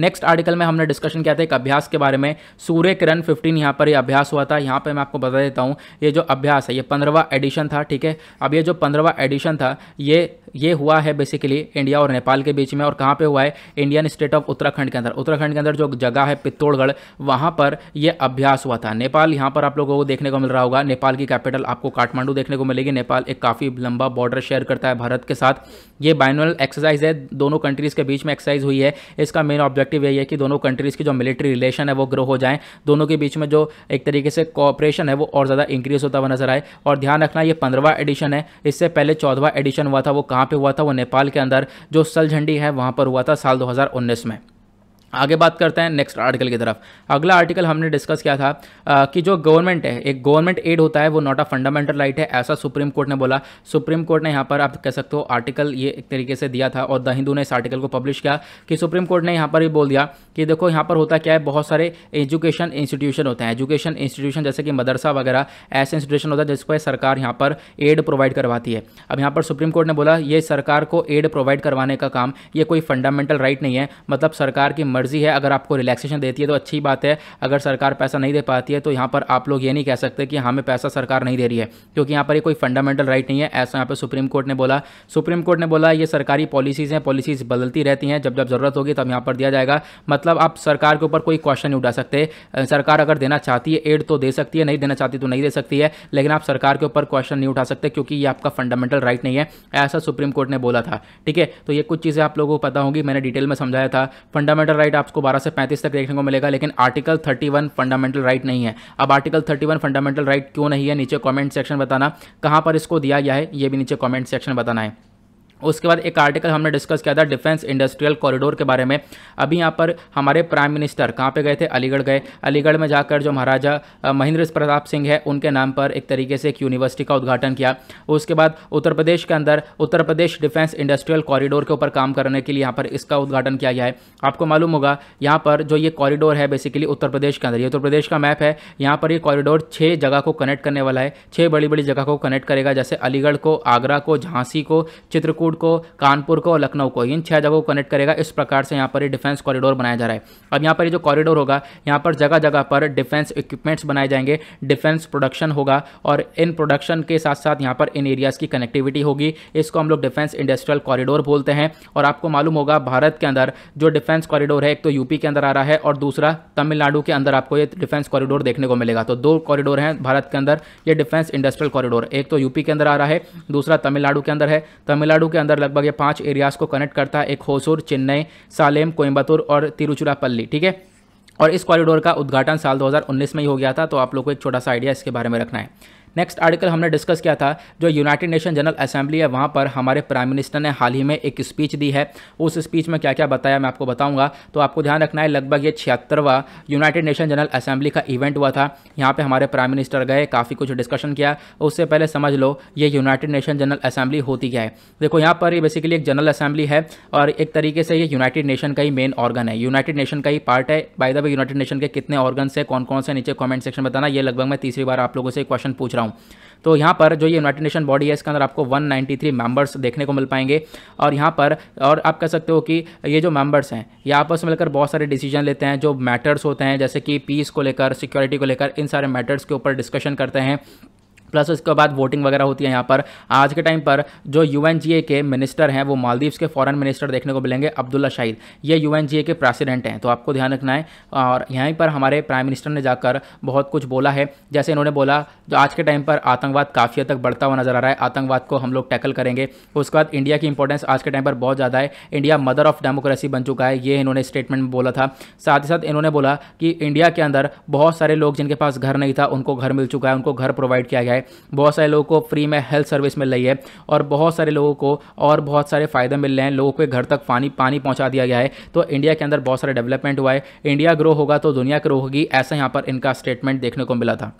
नेक्स्ट आर्टिकल में हमने डिस्कशन किया था एक अभ्यास के बारे में सूर्य किरण 15 यहाँ पर ये अभ्यास हुआ था यहाँ पे मैं आपको बता देता हूँ ये जो अभ्यास है ये पंद्रवा एडिशन था ठीक है अब ये जो पंद्रवा एडिशन था ये ये हुआ है बेसिकली इंडिया और नेपाल के बीच में और कहाँ पे हुआ है इंडियन स्टेट ऑफ उत्तराखंड के अंदर उत्तराखंड के अंदर जो जगह है पित्तौड़गढ़ वहाँ पर यह अभ्यास हुआ था नेपाल यहाँ पर आप लोगों को देखने को मिल रहा होगा नेपाल की कैपिटल आपको काठमांडू देखने को मिलेगी नेपाल एक काफ़ी लंबा बॉर्डर शेयर करता है भारत के साथ ये बाइनल एक्सरसाइज है दोनों कंट्रीज़ के बीच में एक्सरसाइज हुई है इसका मेन ऑब्जेक्ट ऑब्जेक्टिव यही है कि दोनों कंट्रीज़ की जो मिलिट्री रिलेशन है वो ग्रो हो जाएँ दोनों के बीच में जो एक तरीके से कॉपरेशन है वो और ज़्यादा इंक्रीज़ होता हुआ नजर आए और ध्यान रखना ये पंद्रवा एडिशन है इससे पहले चौदवा एडिशन हुआ था वो कहाँ पर हुआ था वो नेपाल के अंदर जो सल झंडी है वहाँ पर हुआ था साल दो में आगे बात करते हैं नेक्स्ट आर्टिकल की तरफ अगला आर्टिकल हमने डिस्कस किया था आ, कि जो गवर्नमेंट है एक गवर्नमेंट एड होता है वो नॉट अ फंडामेंटल राइट है ऐसा सुप्रीम कोर्ट ने बोला सुप्रीम कोर्ट ने यहाँ पर आप कह सकते हो आर्टिकल ये एक तरीके से दिया था और द हिंदू ने इस आर्टिकल को पब्लिश किया कि सुप्रीम कोर्ट ने यहाँ पर भी बोल दिया कि देखो यहाँ पर होता क्या है बहुत सारे एजुकेशन इंस्टीट्यूशन होते हैं एजुकेशन इंस्टीट्यूशन जैसे कि मदरसा वगैरह ऐसे इंस्टीट्यूशन होता है जिसको सरकार यहाँ पर एड प्रोवाइड करवाती है अब यहाँ पर सुप्रीम कोर्ट ने बोला ये सरकार को एड प्रोवाइड करवाने का काम ये कोई फंडामेंटल राइट नहीं है मतलब सरकार की मर्ज़ी है अगर आपको रिलैक्सेशन देती है तो अच्छी बात है अगर सरकार पैसा नहीं दे पाती है तो यहाँ पर आप लोग ये नहीं कह सकते कि हाँ, हमें पैसा सरकार नहीं दे रही है क्योंकि यहाँ पर ये कोई फंडामेंटल राइट नहीं है ऐसा यहाँ पर सुप्रीम कोर्ट ने बोला सुप्रीम कोर्ट ने बोला ये सरकारी पॉलिसीज़ हैं पॉलिसीज़ बदलती रहती हैं जब जब ज़रूरत होगी तब यहाँ पर दिया जाएगा मतलब आप सरकार के ऊपर कोई क्वेश्चन नहीं उठा सकते सरकार अगर देना चाहती है एड तो दे सकती है नहीं देना चाहती तो नहीं दे सकती है लेकिन आप सरकार के ऊपर क्वेश्चन नहीं उठा सकते क्योंकि ये आपका फंडामेंटल राइट नहीं है ऐसा सुप्रीम कोर्ट ने बोला था ठीक है तो ये कुछ चीज़ें आप लोगों को पता होंगी मैंने डिटेल में समझाया था फंडामेंटल राइट राइट आपको बारह से पैंतीस तक देखने को मिलेगा लेकिन article thirty one fundamental right नहीं है अब article thirty one fundamental right क्यों नहीं है नीचे कॉमेंट सेक्शन बताना कहाँ पर इसको दिया गया है ये भी नीचे कॉमेंट सेक्शन बताना है उसके बाद एक आर्टिकल हमने डिस्कस किया था डिफेंस इंडस्ट्रियल कॉरिडोर के बारे में अभी यहाँ पर हमारे प्राइम मिनिस्टर कहाँ पे गए थे अलीगढ़ गए अलीगढ़ में जाकर जो महाराजा महेंद्र प्रताप सिंह है उनके नाम पर एक तरीके से एक यूनिवर्सिटी का उद्घाटन किया उसके बाद उत्तर प्रदेश के अंदर Uttar Pradesh defence industrial corridor के ऊपर काम करने के लिए यहाँ पर इसका उद्घाटन किया गया है आपको मालूम होगा यहाँ पर जो ये कॉरिडोर है बेसिकली उत्तर प्रदेश के अंदर ये उत्तर प्रदेश का मैप है यहाँ पर ये कॉरिडोर छः जगह को कनेक्ट करने वाला है छः बड़ी बड़ी जगह को कनेक्ट करेगा जैसे अलीगढ़ को आगरा को झांसी को चित्रकूट जयपुर को कानपुर को और लखनऊ को इन छह जगहों को कनेक्ट करेगा इस प्रकार से यहाँ पर डिफेंस कॉरिडोर बनाया जा रहा है अब यहाँ पर जो कॉरिडोर होगा यहाँ पर जगह जगह पर डिफेंस इक्विपमेंट्स बनाए जाएंगे डिफेंस प्रोडक्शन होगा और इन प्रोडक्शन के साथ साथ यहाँ पर इन एरियाज़ की कनेक्टिविटी होगी इसको हम लोग डिफेंस इंडस्ट्रियल कॉरिडोर बोलते हैं और आपको मालूम होगा भारत के अंदर जो डिफेंस कॉरिडोर है एक तो यूपी के अंदर आ रहा है और दूसरा तमिलनाडु के अंदर आपको ये डिफेंस कॉरिडोर देखने को मिलेगा तो दो कॉरिडोर हैं भारत के अंदर ये डिफेंस इंडस्ट्रियल कॉरिडोर एक तो यूपी के अंदर आ रहा है दूसरा तमिलनाडु के अंदर है तमिलनाडु के अंदर लगभग ये पांच एरियाज़ को कनेक्ट करता है एक होसूर चेन्नई सालेम कोयम्बतूर और तिरुचिरापल्ली ठीक है और इस कॉरिडोर का उद्घाटन साल 2019 में ही हो गया था तो आप लोग को एक छोटा सा आइडिया इसके बारे में रखना है नेक्स्ट आर्टिकल हमने डिस्कस किया था जो यूनाइटेड नेशन जनरल असेंबली है वहाँ पर हमारे प्राइम मिनिस्टर ने हाल ही में एक स्पीच दी है उस स्पीच में क्या क्या बताया मैं आपको बताऊँगा तो आपको ध्यान रखना है लगभग ये छिहत्तरवा यूनाइटेड नेशन जनरल असेंबली का इवेंट हुआ था यहाँ पर हमारे प्राइम मिनिस्टर गए काफ़ी कुछ डिस्कशन किया उससे पहले समझ लो ये यूनाइटेड नेशन जनरल असेंबली होती क्या है देखो यहाँ पर बेसिकली एक जनरल असेंबली है और एक तरीके से ये यूनाइटेड नेशन का ही मेन ऑर्गन है यूनाइटेड नेशन का ही पार्ट है by the way United Nation के कितने ऑर्गन है कौन कौन से नीचे कॉमेंट सेक्शन बताना ये लगभग मैं तीसरी बार आप लोगों से क्वेश्चन पूछ रहा हूँ रहा हूँ तो यहाँ पर जो ये यूनाइटेड नेशन बॉडी है इसके अंदर आपको 193 मेंबर्स देखने को मिल पाएंगे और यहाँ पर और आप कह सकते हो कि ये जो मेंबर्स हैं ये आपस में मिलकर बहुत सारे डिसीजन लेते हैं जो मैटर्स होते हैं जैसे कि पीस को लेकर सिक्योरिटी को लेकर इन सारे मैटर्स के ऊपर डिस्कशन करते हैं प्लस उसके बाद वोटिंग वगैरह होती है यहाँ पर आज के टाइम पर जो यू के मिनिस्टर हैं वो मालदीव्स के फॉरेन मिनिस्टर देखने को मिलेंगे अब्दुल्ला शाहिद ये यू के प्रेसिडेंट हैं तो आपको ध्यान रखना है और यहीं पर हमारे प्राइम मिनिस्टर ने जाकर बहुत कुछ बोला है जैसे इन्होंने बोला जो आज के टाइम पर आतंकवाद काफ़ी हद तक बढ़ता हुआ नज़र आ रहा है आतंकवाद को हम लोग टैकल करेंगे उसके बाद इंडिया की इंपॉर्टेंस आज के टाइम पर बहुत ज़्यादा है इंडिया मदर ऑफ डेमोक्रेसी बन चुका है ये इन्होंने स्टेटमेंट में बोला था साथ ही साथ इन्होंने बोला कि इंडिया के अंदर बहुत सारे लोग जिनके पास घर नहीं था उनको घर मिल चुका है उनको घर प्रोवाइड किया गया है बहुत सारे लोगों को फ्री में हेल्थ सर्विस मिल रही है और बहुत सारे लोगों को और बहुत सारे फ़ायदे मिल रहे हैं लोगों के घर तक पानी पानी पहुँचा दिया गया है तो इंडिया के अंदर बहुत सारे डेवलपमेंट हुआ है इंडिया ग्रो होगा तो दुनिया ग्रो होगी ऐसा यहाँ पर इनका स्टेटमेंट देखने को मिला था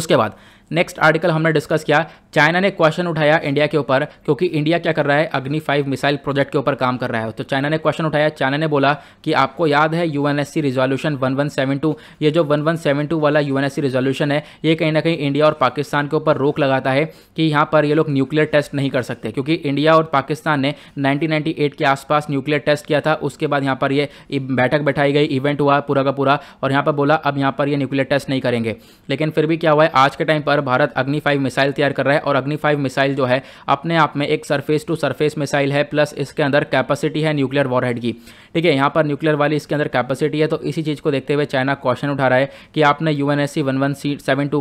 उसके बाद नेक्स्ट आर्टिकल हमने डिस्कस किया चाइना ने क्वेश्चन उठाया इंडिया के ऊपर क्योंकि इंडिया क्या कर रहा है अग्नि फाइव मिसाइल प्रोजेक्ट के ऊपर काम कर रहा है तो चाइना ने क्वेश्चन उठाया चाइना ने बोला कि आपको याद है U N S C resolution one one seven two ये जो वन वन सेवन टू वाला U N S C resolution है ये कहीं ना कहीं इंडिया और पाकिस्तान के ऊपर रोक लगाता है कि यहाँ पर ये लोग न्यूक्लियर टेस्ट नहीं कर सकते क्योंकि इंडिया और पाकिस्तान ने नाइनटीन के आसपास न्यूक्लियर टेस्ट किया था उसके बाद यहाँ पर ये बैठक बैठाई गई इवेंट हुआ पूरा का पूरा और यहाँ पर बोला अब यहाँ पर ये न्यूक्लियर टेस्ट नहीं करेंगे लेकिन फिर भी क्या हुआ है आज के टाइम पर भारत अग्नि फाइव मिसाइल तैयार कर रहा है और अग्नि फाइव मिसाइल जो है अपने आप में एक सरफेस टू सरफेस मिसाइल है प्लस इसके अंदर कैपेसिटी है न्यूक्लियर वॉरहेड की ठीक है यहाँ पर न्यूक्लियर वाली इसके अंदर कैपेसिटी है तो इसी चीज़ को देखते हुए चाइना क्वेश्चन उठा रहा है कि आपने यू एन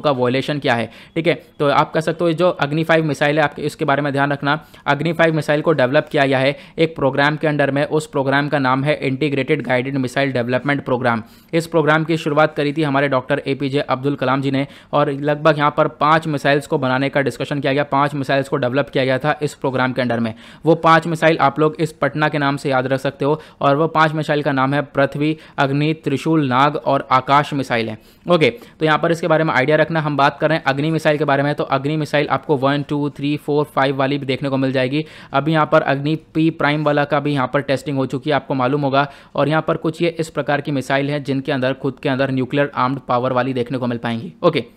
का वॉयलेशन किया है ठीक है तो आप कह सकते हो जो अग्नि फाइव मिसाइल है आपके इसके बारे में ध्यान रखना अग्नि फाइव मिसाइल को डेवलप किया गया है एक प्रोग्राम के अंडर में उस प्रोग्राम का नाम है integrated guided missile development program इस प्रोग्राम की शुरुआत करी थी हमारे डॉक्टर ए अब्दुल कलाम जी ने और लगभग यहाँ पर पाँच मिसाइल्स को बनाने का डिस्कशन क्वेश्चन किया गया पांच मिसाइल्स को डेवलप किया गया था इस प्रोग्राम के अंडर में वो पांच मिसाइल आप लोग इस पटना के नाम से याद रख सकते हो और वो पांच मिसाइल का नाम है पृथ्वी अग्नि त्रिशूल नाग और आकाश मिसाइल है ओके तो यहां पर इसके बारे में आइडिया रखना हम बात कर रहे हैं अग्नि मिसाइल के बारे में तो अग्नि मिसाइल आपको one two three four five वाली भी देखने को मिल जाएगी अभी यहां पर अग्नि पी प्राइम वाला का भी यहां पर टेस्टिंग हो चुकी है आपको मालूम होगा और यहां पर कुछ ये इस प्रकार की मिसाइल है जिनके अंदर खुद के अंदर न्यूक्लियर आर्म्ड पावर वाली देखने को मिल पाएंगी ओके okay.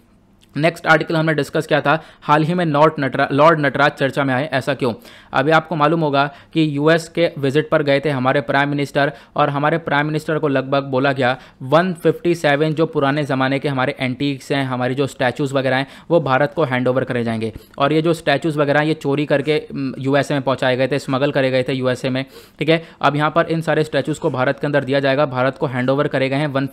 नेक्स्ट आर्टिकल हमने डिस्कस किया था हाल ही में नॉर्ट नटरा लॉर्ड नटराज चर्चा में आए ऐसा क्यों अभी आपको मालूम होगा कि यूएस के विजिट पर गए थे हमारे प्राइम मिनिस्टर और हमारे प्राइम मिनिस्टर को लगभग बोला गया 157 जो पुराने ज़माने के हमारे एंटीक्स हैं हमारी जो स्टैचूज़ वगैरह हैं वो भारत को हैंड ओवर करे जाएंगे और ये जो स्टैचूज़ वगैरह हैं ये चोरी करके यू में पहुँचाए गए थे स्मगल करे गए थे यू में ठीक है अब यहाँ पर इन सारे स्टैचूज़ को भारत के अंदर दिया जाएगा भारत को हैंड ओवर करे गए हैं वन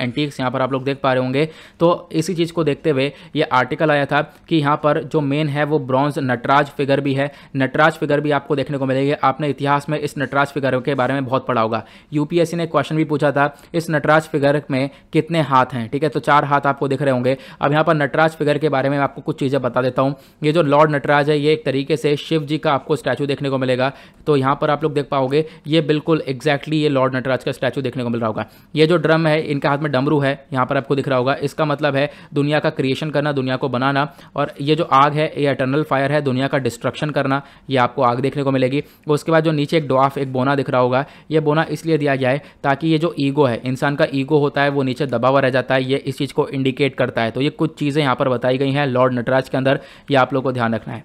एंटीक्स यहाँ पर आप लोग देख पा रहे होंगे तो इसी चीज़ को देखते हुए ये आर्टिकल आया था कि यहाँ पर जो मेन है वो ब्रॉन्ज नटराज फिगर भी है नटराज फिगर भी आपको देखने को मिलेगी आपने इतिहास में इस नटराज फिगर के बारे में बहुत पढ़ा होगा यूपीएससी ने क्वेश्चन भी पूछा था इस नटराज फिगर में कितने हाथ हैं ठीक है तो चार हाथ आपको दिख रहे होंगे अब यहाँ पर नटराज फिगर के बारे में आपको कुछ चीज़ें बता देता हूँ ये जो लॉर्ड नटराज है ये एक तरीके से शिव जी का आपको स्टैचू देखने को मिलेगा तो यहाँ पर आप लोग देख पाओगे ये बिल्कुल एग्जैक्टली ये लॉर्ड नटराज का स्टैचू देखने को मिल रहा होगा ये जो ड्रम है इनके हाथ में डमरू है यहाँ पर आपको दिख रहा होगा इसका मतलब है दुनिया का क्रिएशन करना दुनिया को बनाना और ये जो आग है ये अटर्नल फायर है दुनिया का डिस्ट्रक्शन करना ये आपको आग देखने को मिलेगी उसके बाद जो नीचे एक डॉफ एक बोना दिख रहा होगा ये बोना इसलिए दिया गया है ताकि ये जो ईगो है इंसान का ईगो होता है वो नीचे दबा हुआ रह जाता है ये इस चीज़ को इंडिकेट करता है तो ये कुछ चीज़ें यहाँ पर बताई गई हैं लॉर्ड नटराज के अंदर ये आप लोग को ध्यान रखना है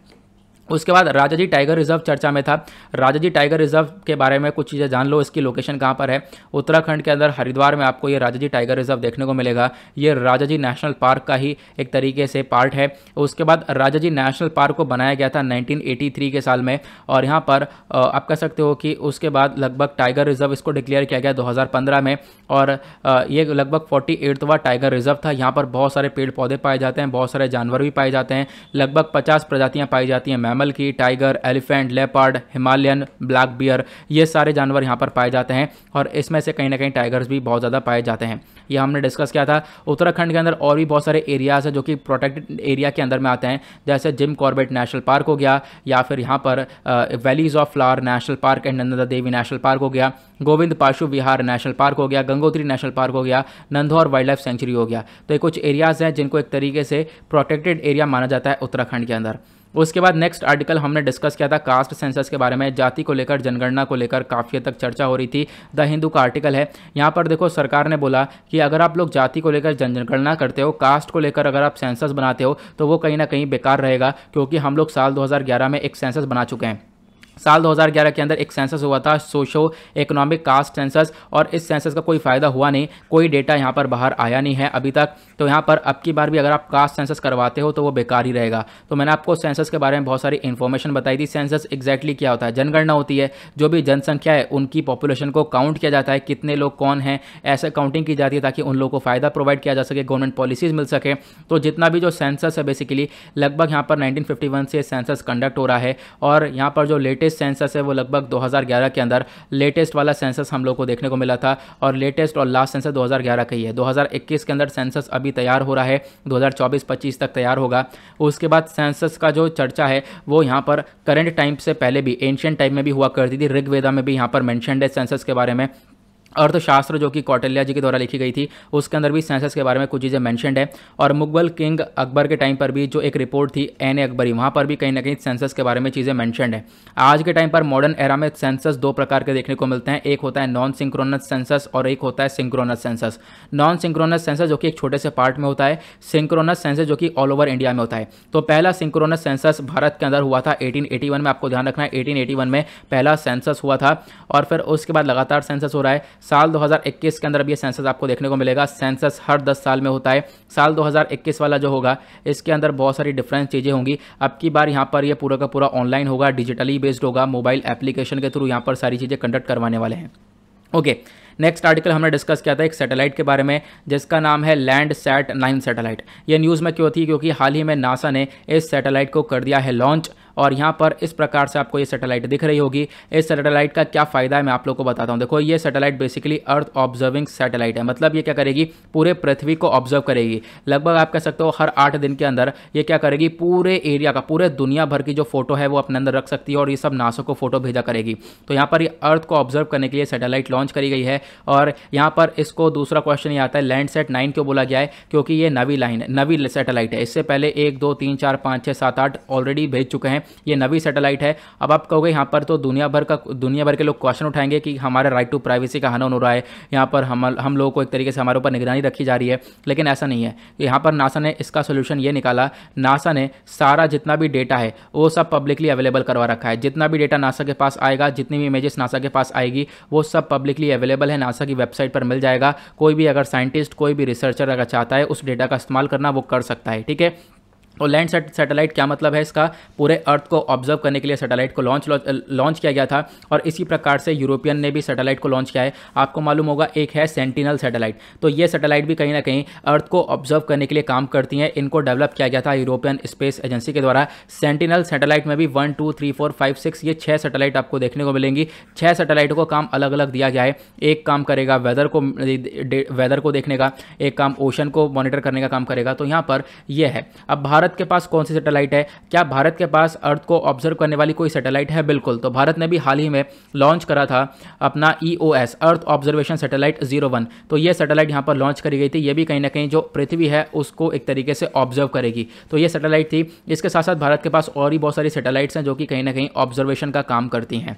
उसके बाद राजा जी टाइगर रिजर्व चर्चा में था राजा जी टाइगर रिजर्व के बारे में कुछ चीज़ें जान लो इसकी लोकेशन कहाँ पर है उत्तराखंड के अंदर हरिद्वार में आपको ये राजा जी टाइगर रिजर्व देखने को मिलेगा ये राजा जी नेशनल पार्क का ही एक तरीके से पार्ट है उसके बाद राजा जी नेशनल पार्क को बनाया गया था नाइनटीन के साल में और यहाँ पर आप कह सकते हो कि उसके बाद लगभग टाइगर रिजर्व इसको डिक्लेयर किया गया दो में और ये लगभग फोर्टी टाइगर रिजर्व था यहाँ पर बहुत सारे पेड़ पौधे पाए जाते हैं बहुत सारे जानवर भी पाए जाते हैं लगभग पचास प्रजातियाँ पाई जाती हैं मैम मैमल की tiger elephant leopard Himalayan black bear ये सारे जानवर यहाँ पर पाए जाते हैं और इसमें से कहीं ना कहीं टाइगर्स भी बहुत ज़्यादा पाए जाते हैं यह हमने डिस्कस किया था उत्तराखंड के अंदर और भी बहुत सारे एरियाज़ हैं जो कि प्रोटेक्टेड एरिया के अंदर में आते हैं जैसे जिम कॉर्बेट नेशनल पार्क हो गया या फिर यहाँ पर valleys of flower national park and Nanda Devi national park हो गया गोविंद पाशु विहार नेशनल पार्क हो गया गंगोत्री नेशनल पार्क हो गया नंदौर वाइल्ड लाइफ सेंचुरी हो गया तो ये कुछ एरियाज़ हैं जिनको एक तरीके से प्रोटेक्टेड एरिया माना जाता है उत्तराखंड के अंदर उसके बाद नेक्स्ट आर्टिकल हमने डिस्कस किया था कास्ट सेंसस के बारे में जाति को लेकर जनगणना को लेकर काफ़ी तक चर्चा हो रही थी द हिंदू का आर्टिकल है यहाँ पर देखो सरकार ने बोला कि अगर आप लोग जाति को लेकर जनगणना करते हो कास्ट को लेकर अगर आप सेंसस बनाते हो तो वो कहीं ना कहीं बेकार रहेगा क्योंकि हम लोग साल 2011 में एक सेंसस बना चुके हैं साल 2011 के अंदर एक सेंसस हुआ था सोशो इकोनॉमिक कास्ट सेंसस और इस सेंसस का कोई फ़ायदा हुआ नहीं कोई डेटा यहाँ पर बाहर आया नहीं है अभी तक तो यहाँ पर अब की बार भी अगर आप कास्ट सेंसस करवाते हो तो वो बेकार ही रहेगा तो मैंने आपको सेंसस के बारे में बहुत सारी इन्फॉर्मेशन बताई थी सेंसस एग्जैक्टली क्या होता है जनगणना होती है जो भी जनसंख्या है उनकी पॉपुलेशन को काउंट किया जाता है कितने लोग कौन हैं ऐसे काउंटिंग की जाती है ताकि उन लोगों को फ़ायदा प्रोवाइड किया जा सके गवर्नमेंट पॉलिसीज़ मिल सके तो जितना भी जो सेंसस है बेसिकली लगभग यहाँ पर नाइनटीन से सेंसस कंडक्ट हो रहा है और यहाँ पर जो लेटेस्ट लेटेस्ट सेंसस है वो लगभग 2011 के अंदर लेटेस्ट वाला सेंसस हम लोग को देखने को मिला था और लेटेस्ट और लास्ट सेंसस 2011 का ही है 2021 के अंदर सेंसस अभी तैयार हो रहा है 2024-25 तक तैयार होगा उसके बाद सेंसस का जो चर्चा है वो यहाँ पर करंट टाइम से पहले भी एंशियन टाइम में भी हुआ करती थी ऋग्वेदा में भी यहाँ पर मैंशनड है सेंसस के बारे में अर्थशास्त्र जो कि कौटल्या जी के द्वारा लिखी गई थी उसके अंदर भी सेंसस के बारे में कुछ चीज़ें मैंशनड है और मुगल किंग अकबर के टाइम पर भी जो एक रिपोर्ट थी एन ए अकबरी वहाँ पर भी कहीं ना कहीं सेंसस के बारे में चीज़ें मैंशनड है आज के टाइम पर मॉडर्न एरा में सेंसस दो प्रकार के देखने को मिलते हैं एक होता है नॉन सिंक्रोनस सेंसस और एक होता है synchronous census non synchronous census जो कि एक छोटे से पार्ट में होता है सिंक्रोनस सेंसस जो कि ऑल ओवर इंडिया में होता है तो पहला सिंक्रोनस सेंसस भारत के अंदर हुआ था वन में आपको ध्यान रखना है वन में पहला सेंसस हुआ था और फिर उसके बाद लगातार सेंसस हो रहा है साल 2021 के अंदर अभी ये सेंसस आपको देखने को मिलेगा सेंसस हर 10 साल में होता है साल 2021 वाला जो होगा इसके अंदर बहुत सारी डिफरेंस चीज़ें होंगी अब की बार यहाँ पर ये पूरा का पूरा ऑनलाइन होगा डिजिटली बेस्ड होगा मोबाइल एप्लीकेशन के थ्रू यहाँ पर सारी चीज़ें कंडक्ट करवाने वाले हैं ओके नेक्स्ट आर्टिकल हमने डिस्कस किया था एक सैटेलाइट के बारे में जिसका नाम है लैंड सैट नाइन सैटेलाइट ये न्यूज़ में क्यों थी क्योंकि हाल ही में नासा ने इस सैटेलाइट को कर दिया है लॉन्च और यहाँ पर इस प्रकार से आपको ये सैटेलाइट दिख रही होगी इस सैटेलाइट का क्या फ़ायदा है मैं आप लोग को बताता हूँ देखो ये satellite basically earth observing satellite है मतलब ये क्या करेगी पूरे पृथ्वी को ऑब्जर्व करेगी लगभग आप कह सकते हो हर आठ दिन के अंदर ये क्या करेगी पूरे एरिया का पूरे दुनिया भर की जो फोटो है वो अपने अंदर रख सकती है और ये सब नासो को फोटो भेजा करेगी तो यहाँ पर ये अर्थ को ऑब्जर्व करने के लिए सैटेलाइट लॉन्च करी गई है और यहाँ पर इसको दूसरा क्वेश्चन ये आता है लैंड सेट नाइन क्यों बोला गया है क्योंकि ये नवी लाइन है नवी सैटेलाइट है इससे पहले एक दो तीन चार पाँच छः सात आठ ऑलरेडी भेज चुके हैं ये नवी सैटेलाइट है अब आप कहोगे यहाँ पर तो दुनिया भर का दुनिया भर के लोग क्वेश्चन उठाएंगे कि हमारे राइट टू प्राइवेसी का हनन हो रहा है यहाँ पर हम हम लोगों को एक तरीके से हमारे ऊपर निगरानी रखी जा रही है लेकिन ऐसा नहीं है यहाँ पर नासा ने इसका सोल्यूशन ये निकाला नासा ने सारा जितना भी डेटा है वो सब पब्लिकली अवेलेबल करवा रखा है जितना भी डेटा नासा के पास आएगा जितनी भी इमेजेस नासा के पास आएगी वो सब पब्लिकली अवेलेबल है नासा की वेबसाइट पर मिल जाएगा कोई भी अगर साइंटिस्ट कोई भी रिसर्चर अगर चाहता है उस डेटा का इस्तेमाल करना वो कर सकता है ठीक है और लैंड सैटेलाइट क्या मतलब है इसका पूरे अर्थ को ऑब्जर्व करने के लिए सैटेलाइट को लॉन्च लॉन्च किया गया था और इसी प्रकार से यूरोपियन ने भी सैटेलाइट को लॉन्च किया है आपको मालूम होगा एक है सेंटिनल सैटेलाइट तो ये सैटेलाइट भी कहीं ना कहीं अर्थ को ऑब्जर्व करने के लिए काम करती हैं इनको डेवलप किया गया था यूरोपियन स्पेस एजेंसी के द्वारा सेंटिनल सेटेलाइट में भी one two three four five six ये छः सैटेलाइट आपको देखने को मिलेंगी छः सैटेलाइटों को काम अलग अलग दिया गया है एक काम करेगा वेदर को वेदर को देखने का एक काम ओशन को मॉनिटर करने का काम करेगा तो यहाँ पर यह है अब भारत भारत के पास कौन सी सैटेलाइट है क्या भारत के पास अर्थ को ऑब्जर्व करने वाली कोई सैटेलाइट है बिल्कुल तो भारत ने भी हाल ही में लॉन्च करा था अपना E earth observation satellite zero one तो यह सैटेलाइट यहाँ पर लॉन्च करी गई थी ये भी कहीं ना कहीं जो पृथ्वी है उसको एक तरीके से ऑब्जर्व करेगी तो यह सैटेलाइट थी इसके साथ साथ भारत के पास और भी बहुत सारी सैटेलाइट्स हैं जो कि कहीं ना कहीं ऑब्जर्वेशन का काम करती हैं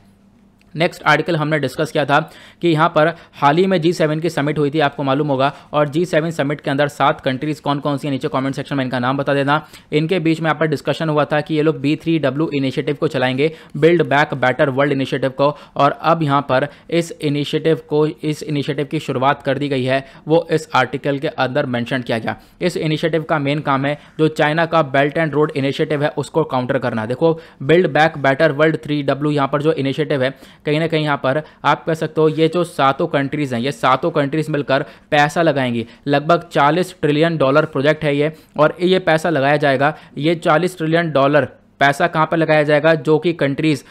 नेक्स्ट आर्टिकल हमने डिस्कस किया था कि यहाँ पर हाल ही में जी सेवन की समिट हुई थी आपको मालूम होगा और जी सेवन समिट के अंदर सात कंट्रीज़ कौन कौन सी है नीचे कमेंट सेक्शन में इनका नाम बता देना इनके बीच में यहाँ पर डिस्कशन हुआ था कि ये लोग बी थ्री डब्ल्यू इनिशिएटिव को चलाएंगे build back better world initiative को और अब यहाँ पर इस इनिशिएटिव को इस इनिशिएटिव की शुरुआत कर दी गई है वो इस आर्टिकल के अंदर मैंशन किया गया इस इनिशिएटिव का मेन काम है जो चाइना का बेल्ट एंड रोड इनिशिएटिव है उसको काउंटर करना देखो build back better world three W यहाँ पर जो इनिशिएटिव है कहीं ना कहीं यहाँ पर आप कह सकते हो ये जो सातों कंट्रीज़ हैं ये सातों कंट्रीज़ मिलकर पैसा लगाएंगी लगभग चालीस ट्रिलियन डॉलर प्रोजेक्ट है ये और ये पैसा लगाया जाएगा ये चालीस ट्रिलियन डॉलर पैसा कहाँ पर लगाया जाएगा जो कि कंट्रीज़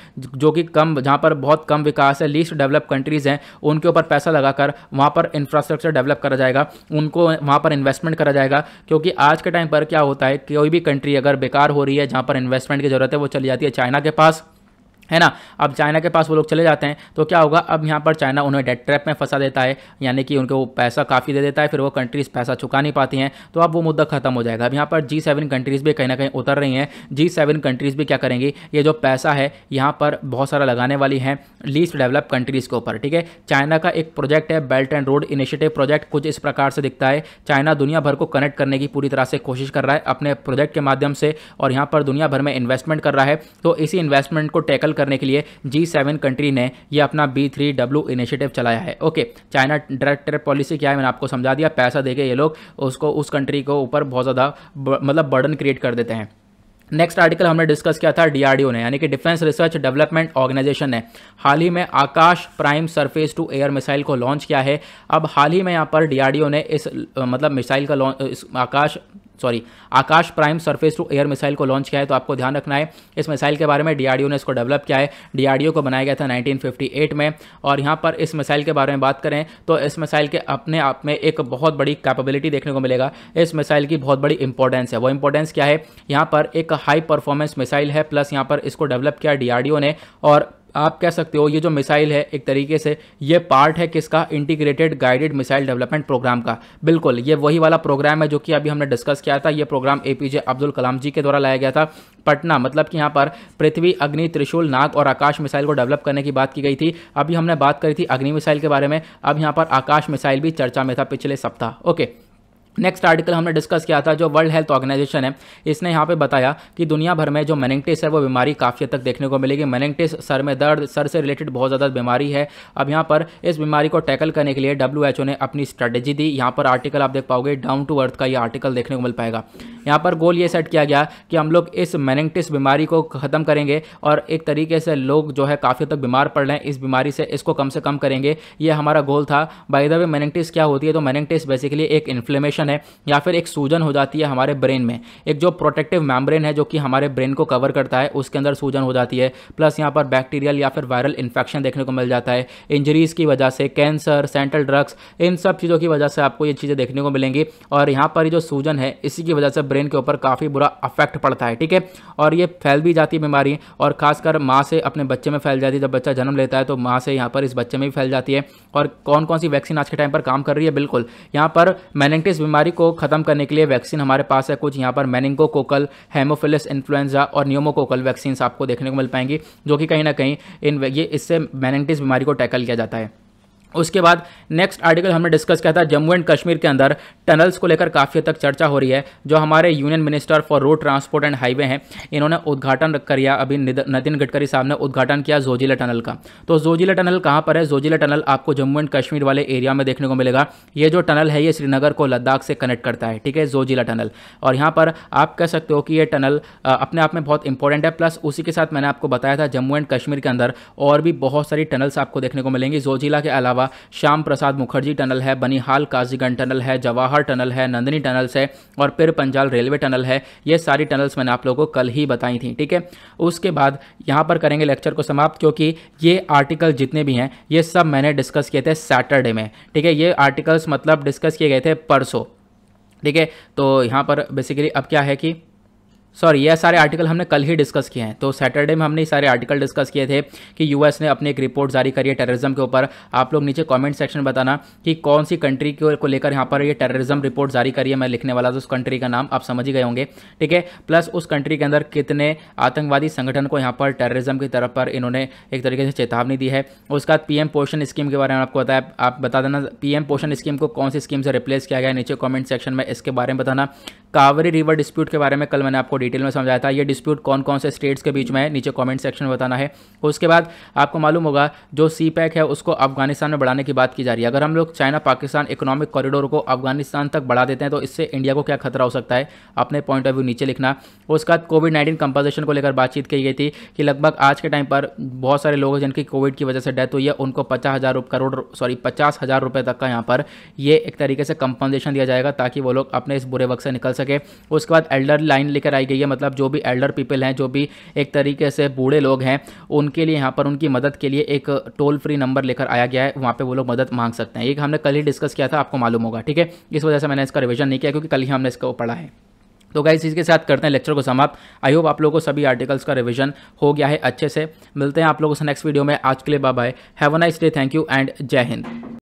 जो कि कम जहाँ पर बहुत कम विकास है लीस्ट डेवलप कंट्रीज़ हैं उनके ऊपर पैसा लगाकर वहाँ पर इंफ्रास्ट्रक्चर डेवलप करा जाएगा उनको वहाँ पर इन्वेस्टमेंट करा जाएगा क्योंकि आज के टाइम पर क्या होता है कोई भी कंट्री अगर बेकार हो रही है जहाँ पर इन्वेस्टमेंट की ज़रूरत है वो चली जाती है चाइना के पास है ना अब चाइना के पास वो लोग चले जाते हैं तो क्या होगा अब यहाँ पर चाइना उन्हें डेट ट्रैप में फंसा देता है यानी कि उनको वो पैसा काफ़ी दे देता है फिर वो कंट्रीज़ पैसा चुका नहीं पाती हैं तो अब वो मुद्दा खत्म हो जाएगा अब यहाँ पर जी सेवन कंट्रीज़ भी कहीं ना कहीं उतर रही हैं जी सेवन कंट्रीज़ भी क्या करेंगी ये जो पैसा है यहाँ पर बहुत सारा लगाने वाली हैं लीस्ट डेवलप कंट्रीज़ के ऊपर ठीक है चाइना का एक प्रोजेक्ट है belt and road initiative project कुछ इस प्रकार से दिखता है चाइना दुनिया भर को कनेक्ट करने की पूरी तरह से कोशिश कर रहा है अपने प्रोजेक्ट के माध्यम से और यहाँ पर दुनिया भर में इन्वेस्टमेंट कर रहा है तो इसी इन्वेस्टमेंट को टैकल करने के लिए जी सेवन कंट्री ने यह अपना बी थ्री डब्ल्यू इनिशिएटिव चलाया है okay China direct trade policy क्या है मैंने आपको समझा दिया पैसा देके ये लोग उसको उस कंट्री को ऊपर बहुत ज़्यादा मतलब बर्डन क्रिएट कर देते हैं नेक्स्ट आर्टिकल हमने डिस्कस किया था डीआरडीओ ने यानी कि डिफेंस रिसर्च डेवलपमेंट ऑर्गेनाइजेशन ने हाल ही में Akash prime surface to air missile को लॉन्च किया है अब हाल ही में यहाँ पर डीआरडीओ ने इस मतलब मिसाइल का launch Akash sorry Akash prime surface to air missile को लॉन्च किया है तो आपको ध्यान रखना है इस मिसाइल के बारे में डीआरडीओ ने इसको डेवलप किया है डीआरडीओ को बनाया गया था 1958 में और यहाँ पर इस मिसाइल के बारे में बात करें तो इस मिसाइल के अपने आप में एक बहुत बड़ी कैपेबिलिटी देखने को मिलेगा इस मिसाइल की बहुत बड़ी इंपॉर्टेंस है वो इंपॉर्टेंस क्या है यहाँ पर एक हाई परफॉर्मेंस मिसाइल है प्लस यहाँ पर इसको डेवलप किया डी ने और आप कह सकते हो ये जो मिसाइल है एक तरीके से ये पार्ट है किसका integrated guided missile development program का बिल्कुल ये वही वाला प्रोग्राम है जो कि अभी हमने डिस्कस किया था ये program A P J Abdul Kalam ji के द्वारा लाया गया था पटना मतलब कि यहाँ पर पृथ्वी अग्नि त्रिशूल नाग और आकाश मिसाइल को डेवलप करने की बात की गई थी अभी हमने बात करी थी अग्नि मिसाइल के बारे में अब यहाँ पर आकाश मिसाइल भी चर्चा में था पिछले सप्ताह ओके नेक्स्ट आर्टिकल हमने डिस्कस किया था जो वर्ल्ड हेल्थ ऑर्गेनाइजेशन है इसने यहाँ पे बताया कि दुनिया भर में जो मेनेंगटिस है वो बीमारी काफ़ी हद तक देखने को मिलेगी मेनेंगटिस सर में दर्द सर से रिलेटेड बहुत ज़्यादा बीमारी है अब यहाँ पर इस बीमारी को टैकल करने के लिए डब्ल्यू ने अपनी स्ट्रेटेजी दी यहाँ पर आर्टिकल आप देख पाओगे डाउन टू अर्थ का ये आर्टिकल देखने को मिल पाएगा यहाँ पर गोल ये सेट किया गया कि हम लोग इस मेनेंगटिस बीमारी को ख़त्म करेंगे और एक तरीके से लोग जो है काफ़ी हद तक बीमार पड़ रहे हैं इस बीमारी से इसको कम से कम करेंगे ये हमारा गोल था बाई द वे मेनेंगटिस क्या होती है तो मेनेंगटिस बेसिकली एक इन्फ्लेमेशन इन्फ्लेमेशन है या फिर एक सूजन हो जाती है हमारे ब्रेन में एक जो प्रोटेक्टिव मैम्ब्रेन है जो कि हमारे ब्रेन को कवर करता है उसके अंदर सूजन हो जाती है प्लस यहाँ पर बैक्टीरियल या फिर वायरल इन्फेक्शन देखने को मिल जाता है इंजरीज़ की वजह से कैंसर सेंट्रल ड्रग्स इन सब चीज़ों की वजह से आपको ये चीज़ें देखने को मिलेंगी और यहाँ पर जो सूजन है इसी की वजह से ब्रेन के ऊपर काफ़ी बुरा अफेक्ट पड़ता है ठीक है और ये फैल भी जाती है बीमारी और खासकर माँ से अपने बच्चे में फैल जाती है जब बच्चा जन्म लेता है तो माँ से यहाँ पर इस बच्चे में भी फैल जाती है और कौन कौन सी वैक्सीन आज के टाइम पर काम कर रही है बिल्कुल यहाँ पर मैनेंटिस बीमारी बीमारी को खत्म करने के लिए वैक्सीन हमारे पास है कुछ यहाँ पर मैनिंगोकोकल हेमोफिलिस इन्फ्लुएंजा और न्योमोकोकल वैक्सीन आपको देखने को मिल पाएंगी जो कि कहीं ना कहीं इन ये इससे मैनिटिस बीमारी को टैकल किया जाता है उसके बाद नेक्स्ट आर्टिकल हमने डिस्कस किया था जम्मू एंड कश्मीर के अंदर टनल्स को लेकर काफ़ी हद तक चर्चा हो रही है जो हमारे union minister for road transport and highway हैं इन्होंने उद्घाटन किया अभी नितिन गडकरी साहब ने उद्घाटन किया जोजिला टनल का तो जोजिला टनल कहाँ पर है जोजिला टनल आपको जम्मू एंड कश्मीर वाले एरिया में देखने को मिलेगा ये जो टनल है ये श्रीनगर को लद्दाख से कनेक्ट करता है ठीक है जोजिला टनल और यहाँ पर आप कह सकते हो कि ये टनल अपने आप में बहुत इंपॉर्टेंट है प्लस उसी के साथ मैंने आपको बताया था जम्मू एंड कश्मीर के अंदर और भी बहुत सारी टनल्स आपको देखने को मिलेंगी जोजिला के अलावा अलावा श्याम प्रसाद मुखर्जी टनल है बनिहाल काजीगंज टनल है जवाहर टनल है नंदनी टनल्स है और पिर पंजाल रेलवे टनल है ये सारी टनल्स मैंने आप लोगों को कल ही बताई थी ठीक है उसके बाद यहाँ पर करेंगे लेक्चर को समाप्त क्योंकि ये आर्टिकल जितने भी हैं ये सब मैंने डिस्कस किए थे सैटरडे में ठीक है ये आर्टिकल्स मतलब डिस्कस किए गए थे परसों ठीक है तो यहाँ पर बेसिकली अब क्या है कि सॉरी यह सारे आर्टिकल हमने कल ही डिस्कस किए हैं तो सैटरडे में हमने ये सारे आर्टिकल डिस्कस किए थे कि यूएस ने अपनी एक रिपोर्ट जारी करी है टेररिज्म के ऊपर आप लोग नीचे कमेंट सेक्शन बताना कि कौन सी कंट्री को लेकर यहाँ पर ये टेररिज्म रिपोर्ट जारी करी है मैं लिखने वाला था उस कंट्री का नाम आप समझ ही गए होंगे ठीक है प्लस उस कंट्री के अंदर कितने आतंकवादी संगठन को यहाँ पर टेररिज्म की तरफ पर इन्होंने एक तरीके से चेतावनी दी है उसके बाद पी पोषण स्कीम के बारे में आपको बताया आप बता देना पी पोषण स्कीम को कौन सी स्कीम से रिप्लेस किया गया नीचे कॉमेंट सेक्शन में इसके बारे में बताना कावरी रिवर डिस्प्यूट के बारे में कल मैंने आपको डिटेल में समझाया था ये डिस्प्यूट कौन कौन से स्टेट्स के बीच में है नीचे कॉमेंट सेक्शन में बताना है उसके बाद आपको मालूम होगा जो सी पैक है उसको अफगानिस्तान में बढ़ाने की बात की जा रही है अगर हम लोग चाइना पाकिस्तान इकोनॉमिक कॉरिडोर को अफगानिस्तान तक बढ़ा देते हैं तो इससे इंडिया को क्या खतरा हो सकता है अपने पॉइंट ऑफ व्यू नीचे लिखना उसके बाद कोविड नाइन्टीन कंपनसेशन को लेकर बातचीत की गई थी कि लगभग आज के टाइम पर बहुत सारे लोग हैं जिनकी कोविड की वजह से डेथ हुई है उनको पचास हज़ार करोड़ सॉरी पचास हज़ार रुपये तक का यहाँ पर ये एक तरीके से कंपनसेशन दिया जाएगा ताकि वो लोग अपने इस बुरे वक्त से निकल सके उसके बाद एल्डर लाइन लेकर आई रही है मतलब जो भी एल्डर पीपल हैं जो भी एक तरीके से बूढ़े लोग हैं उनके लिए यहाँ पर उनकी मदद के लिए एक टोल फ्री नंबर लेकर आया गया है वहाँ पर वो लोग मदद मांग सकते हैं ये हमने कल ही डिस्कस किया था आपको मालूम होगा ठीक है इस वजह से मैंने इसका रिविजन नहीं किया क्योंकि कल ही हमने इसको पढ़ा है तो गाइस इसके साथ करते हैं लेक्चर को समाप्त आई होप आप लोगों को सभी आर्टिकल्स का रिवीजन हो गया है अच्छे से मिलते हैं आप लोगों से नेक्स्ट वीडियो में आज के लिए bye have a nice day thank you and Jai Hind